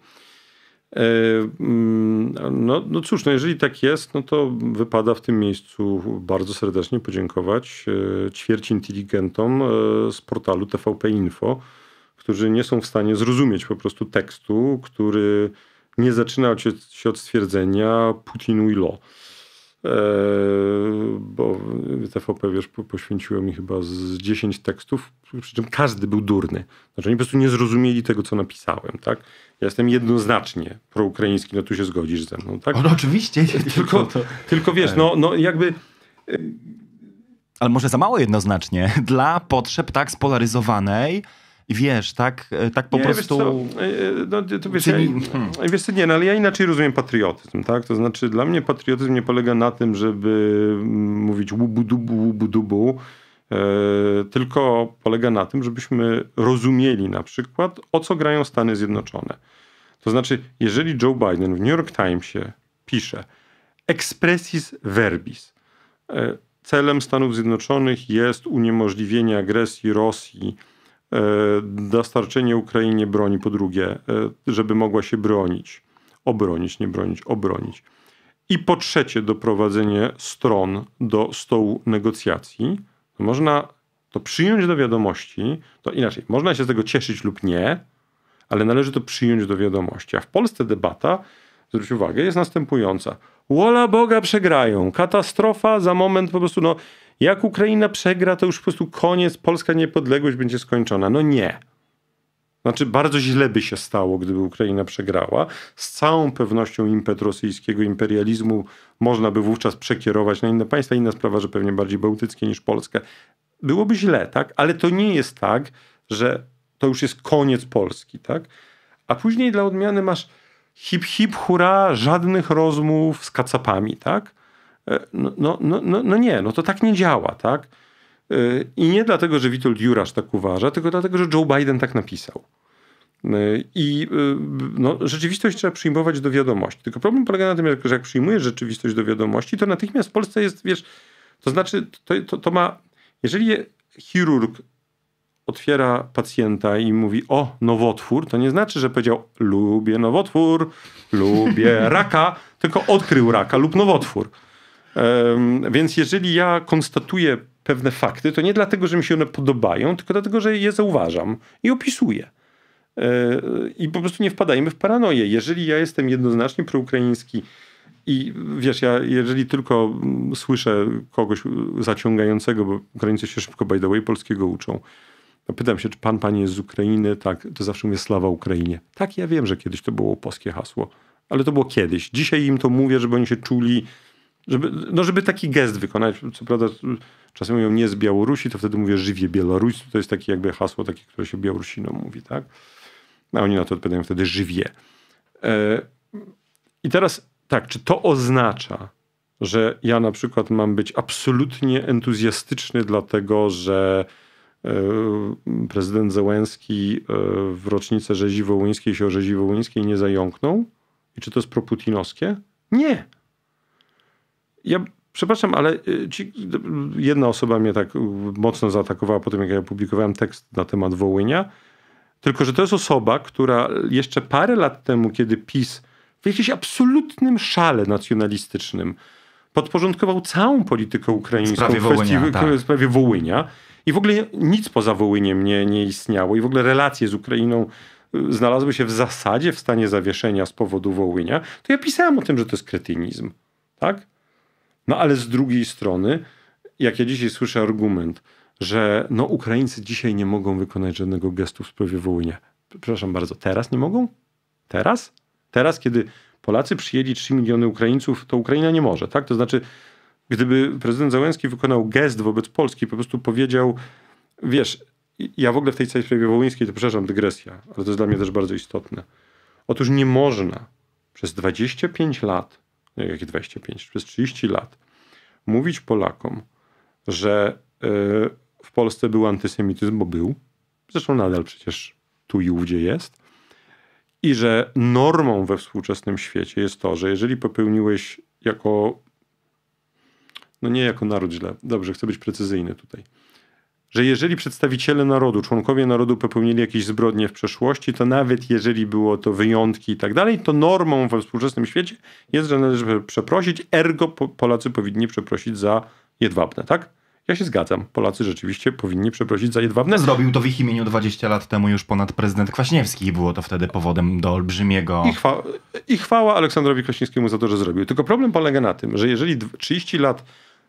Mm, no, no cóż, no jeżeli tak jest, no to wypada w tym miejscu bardzo serdecznie podziękować e, ćwierć inteligentom e, z portalu TVP Info, którzy nie są w stanie zrozumieć po prostu tekstu, który nie zaczyna się od stwierdzenia Putin i law. E, bo TVP, wiesz, poświęciło mi chyba z 10 tekstów, przy czym każdy był durny. Znaczy oni po prostu nie zrozumieli tego, co napisałem, tak? Ja jestem jednoznacznie proukraiński, no tu się zgodzisz ze mną, tak? no, oczywiście. Tylko, tylko, to... tylko wiesz, no, no jakby... Ale może za mało jednoznacznie dla potrzeb tak spolaryzowanej, wiesz, tak, e, tak po nie, prostu... Wiesz co, e, e, no, to wiesz, Czyli... ja, hmm. wiesz co, nie, no, ale ja inaczej rozumiem patriotyzm, tak? To znaczy dla mnie patriotyzm nie polega na tym, żeby mm, mówić łubu-dubu, łubu-dubu, tylko polega na tym, żebyśmy rozumieli na przykład, o co grają Stany Zjednoczone. To znaczy, jeżeli Joe Biden w New York Timesie pisze expressis verbis, celem Stanów Zjednoczonych jest uniemożliwienie agresji Rosji E, dostarczenie Ukrainie broni, po drugie, e, żeby mogła się bronić, obronić, nie bronić, obronić. I po trzecie, doprowadzenie stron do stołu negocjacji. Można to przyjąć do wiadomości, to inaczej, można się z tego cieszyć lub nie, ale należy to przyjąć do wiadomości. A w Polsce debata zwróć uwagę, jest następująca. Wola Boga przegrają. Katastrofa za moment po prostu, no jak Ukraina przegra, to już po prostu koniec, polska niepodległość będzie skończona. No nie. Znaczy, bardzo źle by się stało, gdyby Ukraina przegrała. Z całą pewnością impet rosyjskiego imperializmu można by wówczas przekierować na inne państwa. Inna sprawa, że pewnie bardziej bałtyckie niż Polskę. Byłoby źle, tak? Ale to nie jest tak, że to już jest koniec Polski, tak? A później dla odmiany masz hip hip hura, żadnych rozmów z kacapami, tak? No, no, no, no nie, no to tak nie działa, tak? I nie dlatego, że Witold Jurasz tak uważa, tylko dlatego, że Joe Biden tak napisał. I no, rzeczywistość trzeba przyjmować do wiadomości. Tylko problem polega na tym, że jak przyjmujesz rzeczywistość do wiadomości, to natychmiast w Polsce jest, wiesz, to znaczy, to, to, to ma, jeżeli chirurg otwiera pacjenta i mówi o nowotwór, to nie znaczy, że powiedział lubię nowotwór, lubię raka, tylko odkrył raka lub nowotwór. Um, więc jeżeli ja konstatuję pewne fakty, to nie dlatego, że mi się one podobają, tylko dlatego, że je zauważam i opisuję. E, I po prostu nie wpadajmy w paranoję. Jeżeli ja jestem jednoznacznie proukraiński i wiesz, ja jeżeli tylko mm, słyszę kogoś mm, zaciągającego, bo granice się szybko by the way polskiego uczą, no pytam się, czy pan, pani jest z Ukrainy? Tak, to zawsze mówię Sława Ukrainie. Tak, ja wiem, że kiedyś to było polskie hasło, ale to było kiedyś. Dzisiaj im to mówię, żeby oni się czuli, żeby, no żeby taki gest wykonać. Co prawda czasem mówią nie z Białorusi, to wtedy mówię żywie Białoruś. To jest takie jakby hasło, takie, które się Białorusinom mówi, tak? A oni na to odpowiadają wtedy żywie. E, I teraz tak, czy to oznacza, że ja na przykład mam być absolutnie entuzjastyczny, dlatego że E, prezydent Załęski e, w rocznicę rzezi wołyńskiej się o rzezi wołyńskiej nie zająknął? I czy to jest proputinowskie? Nie. Ja przepraszam, ale e, ci, jedna osoba mnie tak mocno zaatakowała po tym, jak ja opublikowałem tekst na temat Wołynia. Tylko, że to jest osoba, która jeszcze parę lat temu, kiedy PiS w jakimś absolutnym szale nacjonalistycznym podporządkował całą politykę ukraińską w tak. sprawie Wołynia, kwestii, tak. w sprawie Wołynia i w ogóle nic poza Wołyniem nie, nie istniało. I w ogóle relacje z Ukrainą y, znalazły się w zasadzie w stanie zawieszenia z powodu Wołynia. To ja pisałem o tym, że to jest kretynizm. Tak? No ale z drugiej strony, jak ja dzisiaj słyszę argument, że no Ukraińcy dzisiaj nie mogą wykonać żadnego gestu w sprawie Wołynia. Przepraszam bardzo, teraz nie mogą? Teraz? Teraz, kiedy Polacy przyjęli 3 miliony Ukraińców, to Ukraina nie może, tak? To znaczy Gdyby prezydent Załęski wykonał gest wobec Polski, po prostu powiedział, wiesz, ja w ogóle w tej całej sprawie wołyńskiej, to przepraszam, dygresja, ale to jest dla mnie też bardzo istotne. Otóż nie można przez 25 lat, nie jakie 25, przez 30 lat mówić Polakom, że yy, w Polsce był antysemityzm, bo był, zresztą nadal przecież tu i ówdzie jest, i że normą we współczesnym świecie jest to, że jeżeli popełniłeś jako no nie jako naród źle, dobrze, chcę być precyzyjny tutaj, że jeżeli przedstawiciele narodu, członkowie narodu popełnili jakieś zbrodnie w przeszłości, to nawet jeżeli było to wyjątki i tak dalej, to normą we współczesnym świecie jest, że należy przeprosić, ergo Polacy powinni przeprosić za jedwabne, tak? Ja się zgadzam. Polacy rzeczywiście powinni przeprosić za jedwabne. Zrobił to w ich imieniu 20 lat temu już ponad prezydent Kwaśniewski i było to wtedy powodem do olbrzymiego... I, chwa I chwała Aleksandrowi Kwaśniewskiemu za to, że zrobił. Tylko problem polega na tym, że jeżeli 30 lat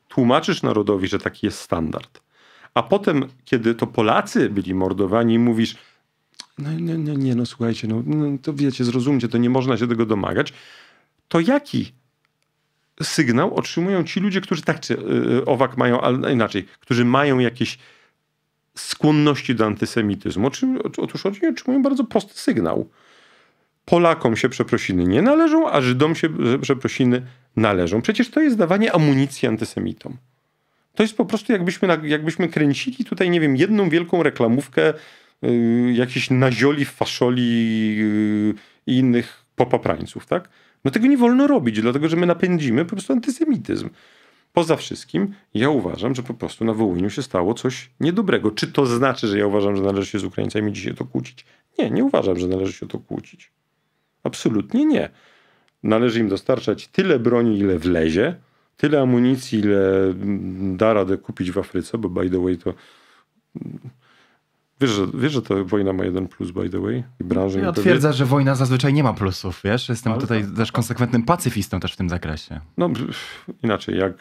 tłumaczysz narodowi, że taki jest standard. A potem, kiedy to Polacy byli mordowani, mówisz, no nie, no, nie, no, nie no słuchajcie, no, no to wiecie, zrozumcie, to nie można się tego domagać. To jaki sygnał otrzymują ci ludzie, którzy tak czy yy, owak mają, ale inaczej, którzy mają jakieś skłonności do antysemityzmu? Otóż oni otrzymują bardzo prosty sygnał. Polakom się przeprosiny nie należą, a Żydom się przeprosiny należą. Przecież to jest dawanie amunicji antysemitom. To jest po prostu jakbyśmy, jakbyśmy kręcili tutaj, nie wiem, jedną wielką reklamówkę yy, jakichś nazioli, faszoli yy, i innych popaprańców, tak? No tego nie wolno robić, dlatego że my napędzimy po prostu antysemityzm. Poza wszystkim, ja uważam, że po prostu na Wołyniu się stało coś niedobrego. Czy to znaczy, że ja uważam, że należy się z Ukraińcami dzisiaj to kłócić? Nie, nie uważam, że należy się to kłócić. Absolutnie nie należy im dostarczać tyle broni, ile wlezie, tyle amunicji, ile da radę kupić w Afryce, bo by the way to... Wiesz, że, wiesz, że to wojna ma jeden plus, by the way? I branża ja twierdza, że wojna zazwyczaj nie ma plusów, wiesz? Jestem Ale tutaj tak. też tak. konsekwentnym pacyfistą też w tym zakresie. No inaczej, jak,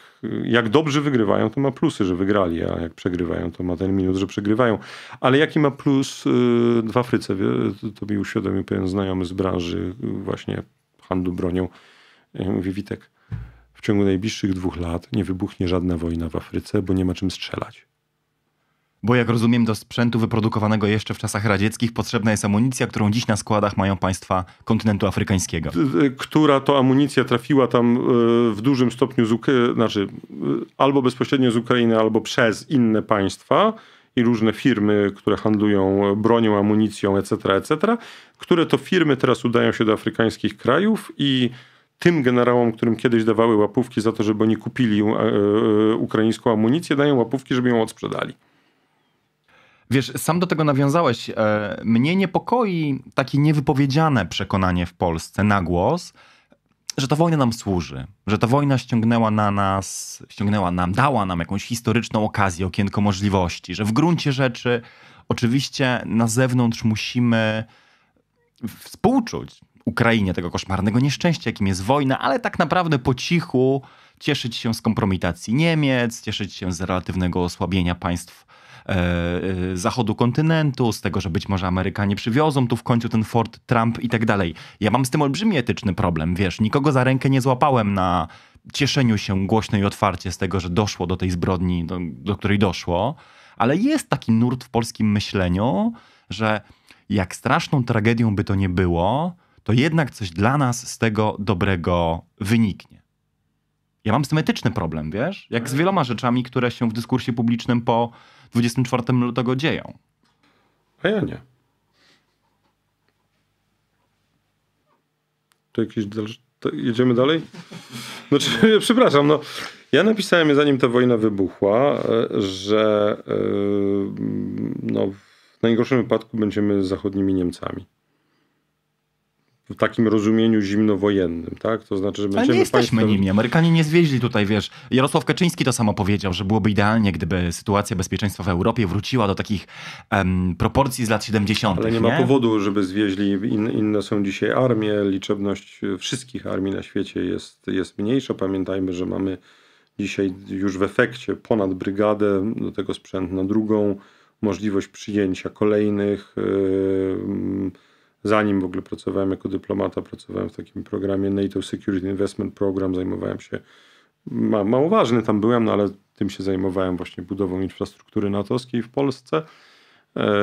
jak dobrze wygrywają, to ma plusy, że wygrali, a jak przegrywają, to ma ten minut, że przegrywają. Ale jaki ma plus y, w Afryce? To mi uświadomił pewien znajomy z branży y, właśnie handlu bronią. E, mówi Witek, w ciągu najbliższych dwóch lat nie wybuchnie żadna wojna w Afryce, bo nie ma czym strzelać. Bo jak rozumiem, do sprzętu wyprodukowanego jeszcze w czasach radzieckich potrzebna jest amunicja, którą dziś na składach mają państwa kontynentu afrykańskiego. Która to amunicja trafiła tam e, w dużym stopniu, z Uk- znaczy e, albo bezpośrednio z Ukrainy, albo przez inne państwa i różne firmy, które handlują bronią, amunicją, etc., etc., które to firmy teraz udają się do afrykańskich krajów i tym generałom, którym kiedyś dawały łapówki za to, żeby oni kupili e, e, ukraińską amunicję, dają łapówki, żeby ją odsprzedali. Wiesz, sam do tego nawiązałeś. E, mnie niepokoi takie niewypowiedziane przekonanie w Polsce na głos, że ta wojna nam służy, że ta wojna ściągnęła na nas, ściągnęła nam, dała nam jakąś historyczną okazję, okienko możliwości, że w gruncie rzeczy oczywiście na zewnątrz musimy współczuć Ukrainie tego koszmarnego nieszczęścia, jakim jest wojna, ale tak naprawdę po cichu cieszyć się z kompromitacji Niemiec, cieszyć się z relatywnego osłabienia państw E, e, zachodu kontynentu, z tego, że być może Amerykanie przywiozą tu w końcu ten Ford Trump i tak dalej. Ja mam z tym olbrzymi etyczny problem, wiesz, nikogo za rękę nie złapałem na cieszeniu się głośno i otwarcie z tego, że doszło do tej zbrodni, do, do której doszło, ale jest taki nurt w polskim myśleniu, że jak straszną tragedią by to nie było, to jednak coś dla nas z tego dobrego wyniknie. Ja mam z tym etyczny problem, wiesz? Jak z wieloma rzeczami, które się w dyskursie publicznym po 24 lutego dzieją. A ja nie. To jakieś dalsze... To jedziemy dalej? Znaczy, no. przepraszam, no. Ja napisałem, zanim ta wojna wybuchła, e, że yy, no, w najgorszym wypadku będziemy zachodnimi Niemcami w takim rozumieniu zimnowojennym, tak? To znaczy, że będziemy Ale nie jesteśmy państwem... nimi. Amerykanie nie zwieźli tutaj, wiesz. Jarosław Kaczyński to samo powiedział, że byłoby idealnie, gdyby sytuacja bezpieczeństwa w Europie wróciła do takich proporcji z lat 70. Ale nie, nie? ma powodu, żeby zwieźli. In, inne są dzisiaj armie. Liczebność wszystkich armii na świecie jest, jest mniejsza. Pamiętajmy, że mamy dzisiaj już w efekcie ponad brygadę, do tego sprzęt na drugą, możliwość przyjęcia kolejnych... Yy, zanim w ogóle pracowałem jako dyplomata, pracowałem w takim programie NATO Security Investment Program, zajmowałem się, ma, mało ważny tam byłem, no ale tym się zajmowałem właśnie budową infrastruktury natowskiej w Polsce. E,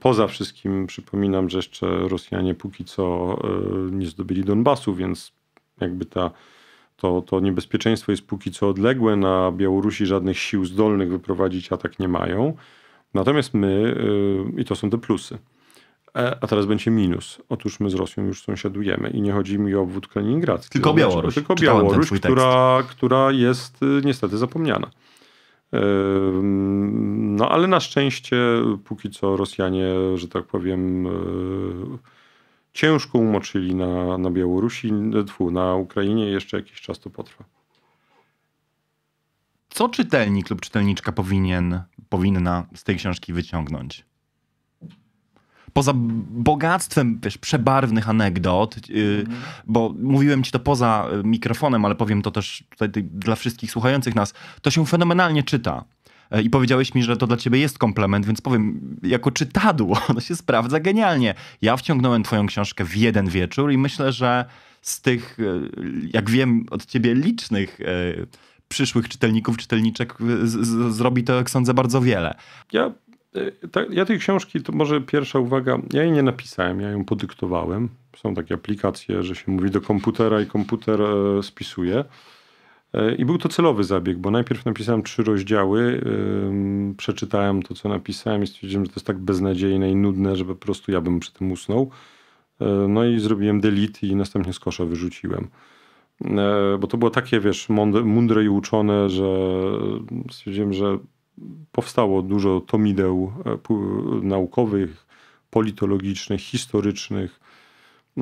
poza wszystkim przypominam, że jeszcze Rosjanie póki co e, nie zdobyli Donbasu, więc jakby ta, to, to niebezpieczeństwo jest póki co odległe. Na Białorusi żadnych sił zdolnych wyprowadzić atak nie mają. Natomiast my, e, i to są te plusy, E, a teraz będzie minus. Otóż my z Rosją już sąsiadujemy i nie chodzi mi o obwód Kaliningradzki. Tylko znaczy Białoruś. Tylko Białoruś, która, która jest y, niestety zapomniana. No ale na szczęście póki co Rosjanie, że tak powiem, y, ciężko umoczyli na, na Białorusi, y, tfu, na Ukrainie jeszcze jakiś czas to potrwa. Co czytelnik lub czytelniczka powinien, powinna z tej książki wyciągnąć? poza bogactwem wiesz, przebarwnych anegdot, mm. bo mówiłem ci to poza y, mikrofonem, ale powiem to też tutaj dla wszystkich słuchających nas, to się fenomenalnie czyta e, i powiedziałeś mi, że to dla ciebie jest komplement, więc powiem, jako czytadło, ono się sprawdza genialnie. Ja wciągnąłem twoją książkę w jeden wieczór i myślę, że z tych, e, jak wiem, od ciebie licznych e, przyszłych czytelników, czytelniczek z, z, zrobi to, jak sądzę, bardzo wiele. Ja E, tak, ja tej książki, to może pierwsza uwaga, ja jej nie napisałem, ja ją podyktowałem. Są takie aplikacje, że się mówi do komputera i komputer e, spisuje. E, I był to celowy zabieg, bo najpierw napisałem trzy rozdziały, przeczytałem to, co napisałem i stwierdziłem, że to jest tak beznadziejne i nudne, że po prostu ja bym przy tym usnął. No i zrobiłem delete i następnie z kosza wyrzuciłem. Bo to było takie, wiesz, mądre i uczone, że stwierdziłem, że powstało dużo tomideł e, naukowych, politologicznych, historycznych e,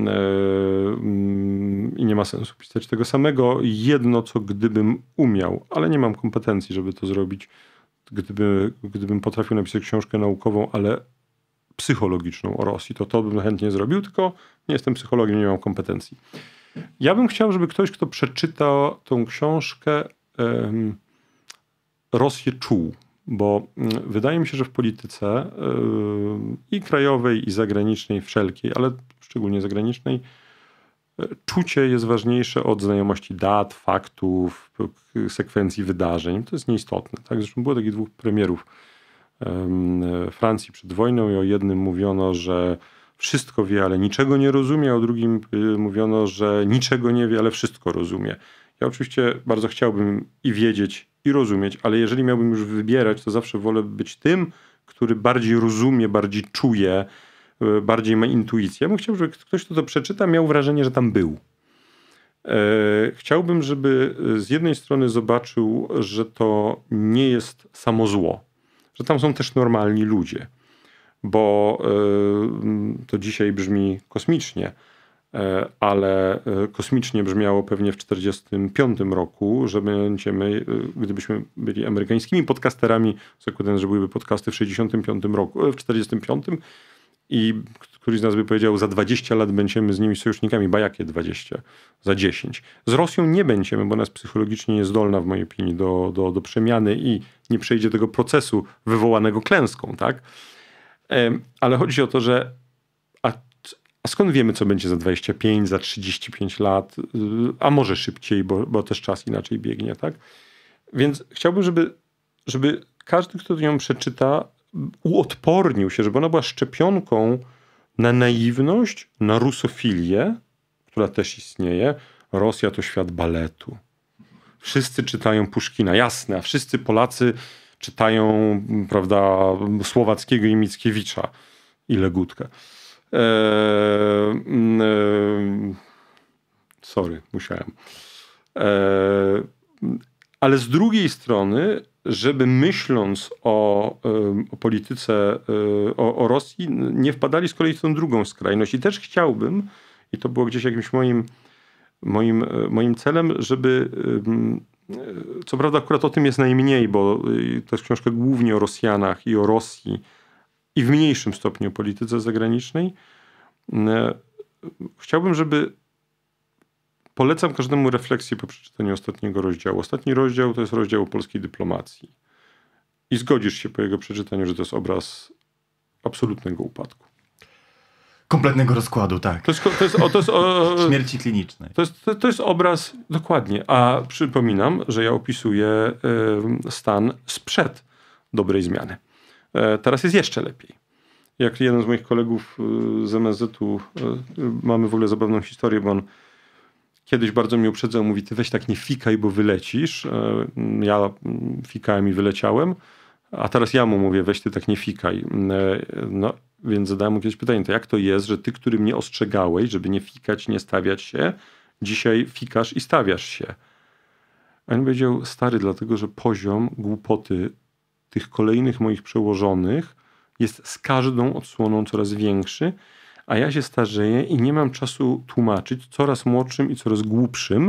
mm, i nie ma sensu pisać tego samego. Jedno, co gdybym umiał, ale nie mam kompetencji, żeby to zrobić, gdyby, gdybym potrafił napisać książkę naukową, ale psychologiczną o Rosji, to to bym chętnie zrobił, tylko nie jestem psychologiem, nie mam kompetencji. Ja bym chciał, żeby ktoś, kto przeczytał tą książkę, Rosję czuł bo mm, wydaje mi się, że w polityce yy, i krajowej, i zagranicznej, wszelkiej, ale szczególnie zagranicznej, yy, czucie jest ważniejsze od znajomości dat, faktów, yy, sekwencji wydarzeń. To jest nieistotne. Tak? Zresztą było takich dwóch premierów Francji przed wojną i o jednym mówiono, że wszystko wie, ale niczego nie rozumie, a o drugim mówiono, że niczego nie wie, ale wszystko rozumie. Ja oczywiście bardzo chciałbym i wiedzieć, i rozumieć, ale jeżeli miałbym już wybierać, to zawsze wolę być tym, który bardziej rozumie, bardziej czuje, e, bardziej ma intuicję. Ja bym chciał, żeby ktoś, kto to przeczyta, miał wrażenie, że tam był. E, chciałbym, żeby e, z jednej strony zobaczył, że to nie jest samo zło, że tam są też normalni ludzie, bo to dzisiaj brzmi kosmicznie, E, ale e, kosmicznie brzmiało pewnie w 1945 roku, że będziemy, e, gdybyśmy byli amerykańskimi podcasterami, zakładając, że byłyby podcasty w 65 roku, w 45 i któryś z nas by powiedział, za 20 lat będziemy z nimi sojusznikami, bajakie 20, za 10. Z Rosją nie będziemy, bo ona jest psychologicznie niezdolna, w mojej opinii, do, do, do przemiany i nie przejdzie tego procesu wywołanego klęską, tak? Ale chodzi o to, że a skąd wiemy, co będzie za 25, za 35 lat, y, a może szybciej, bo, bo też czas inaczej biegnie, tak? Więc chciałbym, żeby, żeby każdy, kto ją przeczyta, uodpornił się, żeby ona była szczepionką na naiwność, na rusofilię, która też istnieje. Rosja to świat baletu. Wszyscy czytają Puszkina, jasne, a wszyscy Polacy czytają, prawda, Słowackiego i Mickiewicza i Legutkę. E, mm, e, sorry, musiałem. E, ale z drugiej strony, żeby myśląc o, o polityce, o, o, Rosji, nie wpadali z kolei w tą drugą skrajność. I też chciałbym, i to było gdzieś jakimś moim, moim, moim celem, żeby. Co prawda, akurat o tym jest najmniej, bo to jest książka głównie o Rosjanach i o Rosji i w mniejszym stopniu polityce zagranicznej. Mm, e, chciałbym, żeby polecam każdemu refleksję po przeczytaniu ostatniego rozdziału. Ostatni rozdział to jest rozdział o polskiej dyplomacji. I zgodzisz się po jego przeczytaniu, że to jest obraz absolutnego upadku. Kompletnego rozkładu, tak. To jest, to jest, o, to jest o, Śmierci klinicznej. To jest, to, to, jest obraz, dokładnie. A przypominam, że ja opisuję y, stan sprzed dobrej zmiany. E, teraz jest jeszcze lepiej. Jak jeden z moich kolegów e, z MSZ-u, e, mamy w ogóle zabawną historię, bo on kiedyś bardzo mi uprzedzał, mówi, ty weź tak nie fikaj, bo wylecisz. Ja fikałem i wyleciałem, a teraz ja mu mówię, weź ty tak nie fikaj. No, więc zadałem mu kiedyś pytanie, to jak to jest, że ty, który mnie ostrzegałeś, żeby nie fikać, nie stawiać się, dzisiaj fikasz i stawiasz się? A on powiedział, stary, dlatego, że poziom głupoty tych kolejnych moich przełożonych jest z każdą odsłoną coraz większy, a ja się starzeję i nie mam czasu tłumaczyć coraz młodszym i coraz głupszym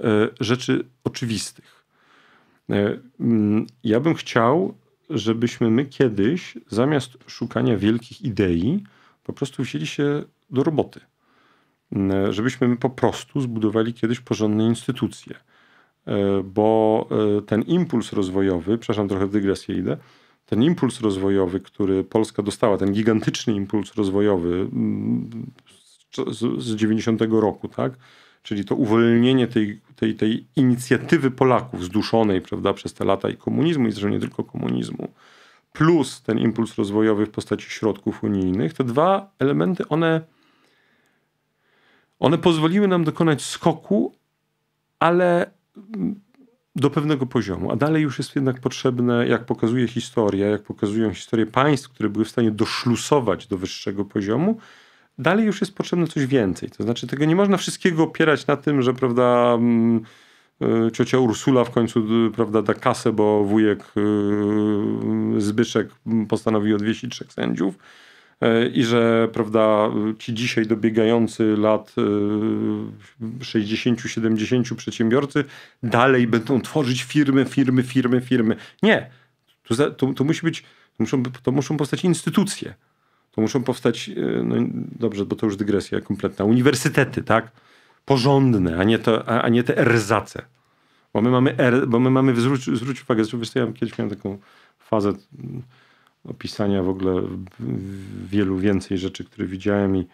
e, rzeczy oczywistych. E, mm, ja bym chciał, żebyśmy my kiedyś, zamiast szukania wielkich idei, po prostu wzięli się do roboty. E, żebyśmy my po prostu zbudowali kiedyś porządne instytucje E, bo e, ten impuls rozwojowy, przepraszam, trochę w dygresję idę, ten impuls rozwojowy, który Polska dostała, ten gigantyczny impuls rozwojowy mm, z, 90 roku, tak? Czyli to uwolnienie tej, tej, tej inicjatywy Polaków zduszonej prawda, przez te lata i komunizmu, i zresztą nie tylko komunizmu, plus ten impuls rozwojowy w postaci środków unijnych, te dwa elementy, one, one pozwoliły nam dokonać skoku, ale do pewnego poziomu, a dalej już jest jednak potrzebne, jak pokazuje historia, jak pokazują historię państw, które były w stanie doszlusować do wyższego poziomu, dalej już jest potrzebne coś więcej. To znaczy, tego nie można wszystkiego opierać na tym, że prawda, mm, y, ciocia Ursula w końcu y, prawda, da kasę, bo wujek y, Zbyszek mm, postanowił odwiesić trzech sędziów E, i że prawda, ci dzisiaj dobiegający lat 60-70 e, przedsiębiorcy dalej będą tworzyć firmy, firmy, firmy, firmy. Nie. To, to, to musi być, to muszą, to muszą powstać instytucje. To muszą powstać, e, no dobrze, bo to już dygresja kompletna, uniwersytety, tak? Porządne, a nie, to, a, a nie te erzace. Bo my mamy, er, bo my mamy zwróć, zwróć uwagę, zresztą ja kiedyś miałem taką fazę opisania w ogóle wielu więcej rzeczy, które widziałem i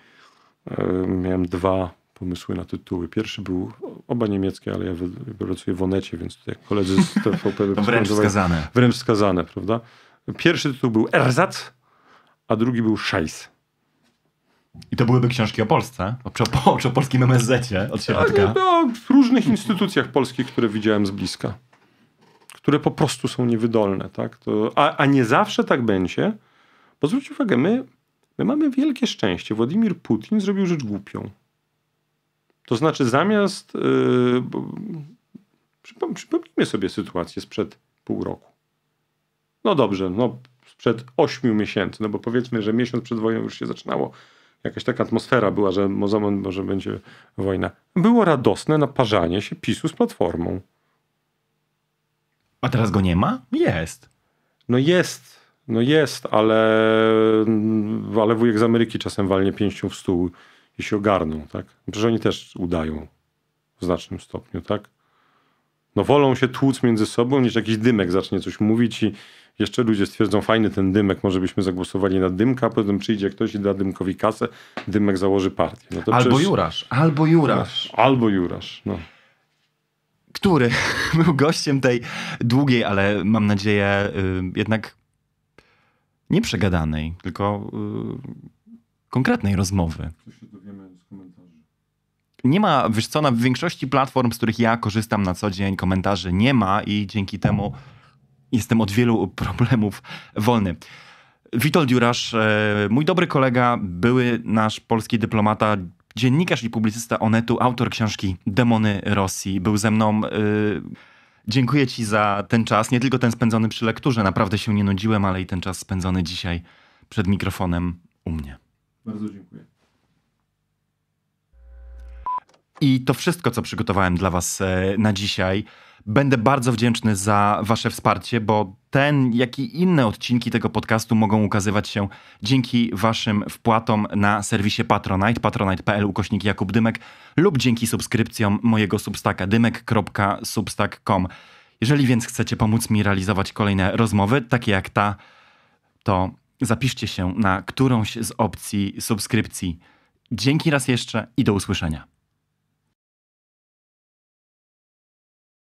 e, miałem dwa pomysły na tytuły. Pierwszy był, oba niemieckie, ale ja pracuję w Onecie, więc tutaj koledzy z TVP... no wręcz wskazane. Wręcz wskazane, prawda? Pierwszy tytuł był Erzat, a drugi był Scheiß. I to byłyby książki o Polsce, o, o, o polskim MSZ-cie od środka. No, o różnych instytucjach polskich, które widziałem z bliska które po prostu są niewydolne. Tak? To, a, a nie zawsze tak będzie, bo zwróćcie uwagę, my, my mamy wielkie szczęście. Władimir Putin zrobił rzecz głupią. To znaczy zamiast... Yy, przypom przypomnijmy sobie sytuację sprzed pół roku. No dobrze, no sprzed ośmiu miesięcy, no bo powiedzmy, że miesiąc przed wojną już się zaczynało. Jakaś taka atmosfera była, że może będzie wojna. Było radosne naparzanie się PiSu z Platformą. A teraz go nie ma? Jest. No jest, no jest, ale, mm, ale wujek z Ameryki czasem walnie pięścią w stół i się ogarną, tak? Przecież oni też udają w znacznym stopniu, tak? No wolą się tłuc między sobą, niż jakiś dymek zacznie coś mówić i jeszcze ludzie stwierdzą, fajny ten dymek, może byśmy zagłosowali na dymka, potem przyjdzie ktoś i da dymkowi kasę, dymek założy partię. No albo przecież... Jurasz, albo Jurasz. No, albo Jurasz, no który był gościem tej długiej, ale mam nadzieję y, jednak nie przegadanej, tylko y, konkretnej rozmowy. Nie ma, wiesz co, na większości platform, z których ja korzystam na co dzień, komentarzy nie ma i dzięki temu jestem od wielu problemów wolny. Witold Jurasz, y, mój dobry kolega, były nasz polski dyplomata, dziennikarz i publicysta Onetu, autor książki Demony Rosji. Był ze mną. Y, dziękuję Ci za ten czas, nie tylko ten spędzony przy lekturze, naprawdę się nie nudziłem, ale i ten czas spędzony dzisiaj przed mikrofonem u mnie. Bardzo dziękuję. I to wszystko, co przygotowałem dla Was e, na dzisiaj. Będę bardzo wdzięczny za Wasze wsparcie, bo ten, jak i inne odcinki tego podcastu mogą ukazywać się dzięki Waszym wpłatom na serwisie Patronite, patronite.pl ukośnik Jakub Dymek lub dzięki subskrypcjom mojego substaka dymek.substak.com. Jeżeli więc chcecie pomóc mi realizować kolejne rozmowy, takie jak ta, to zapiszcie się na którąś z opcji subskrypcji. Dzięki raz jeszcze i do usłyszenia.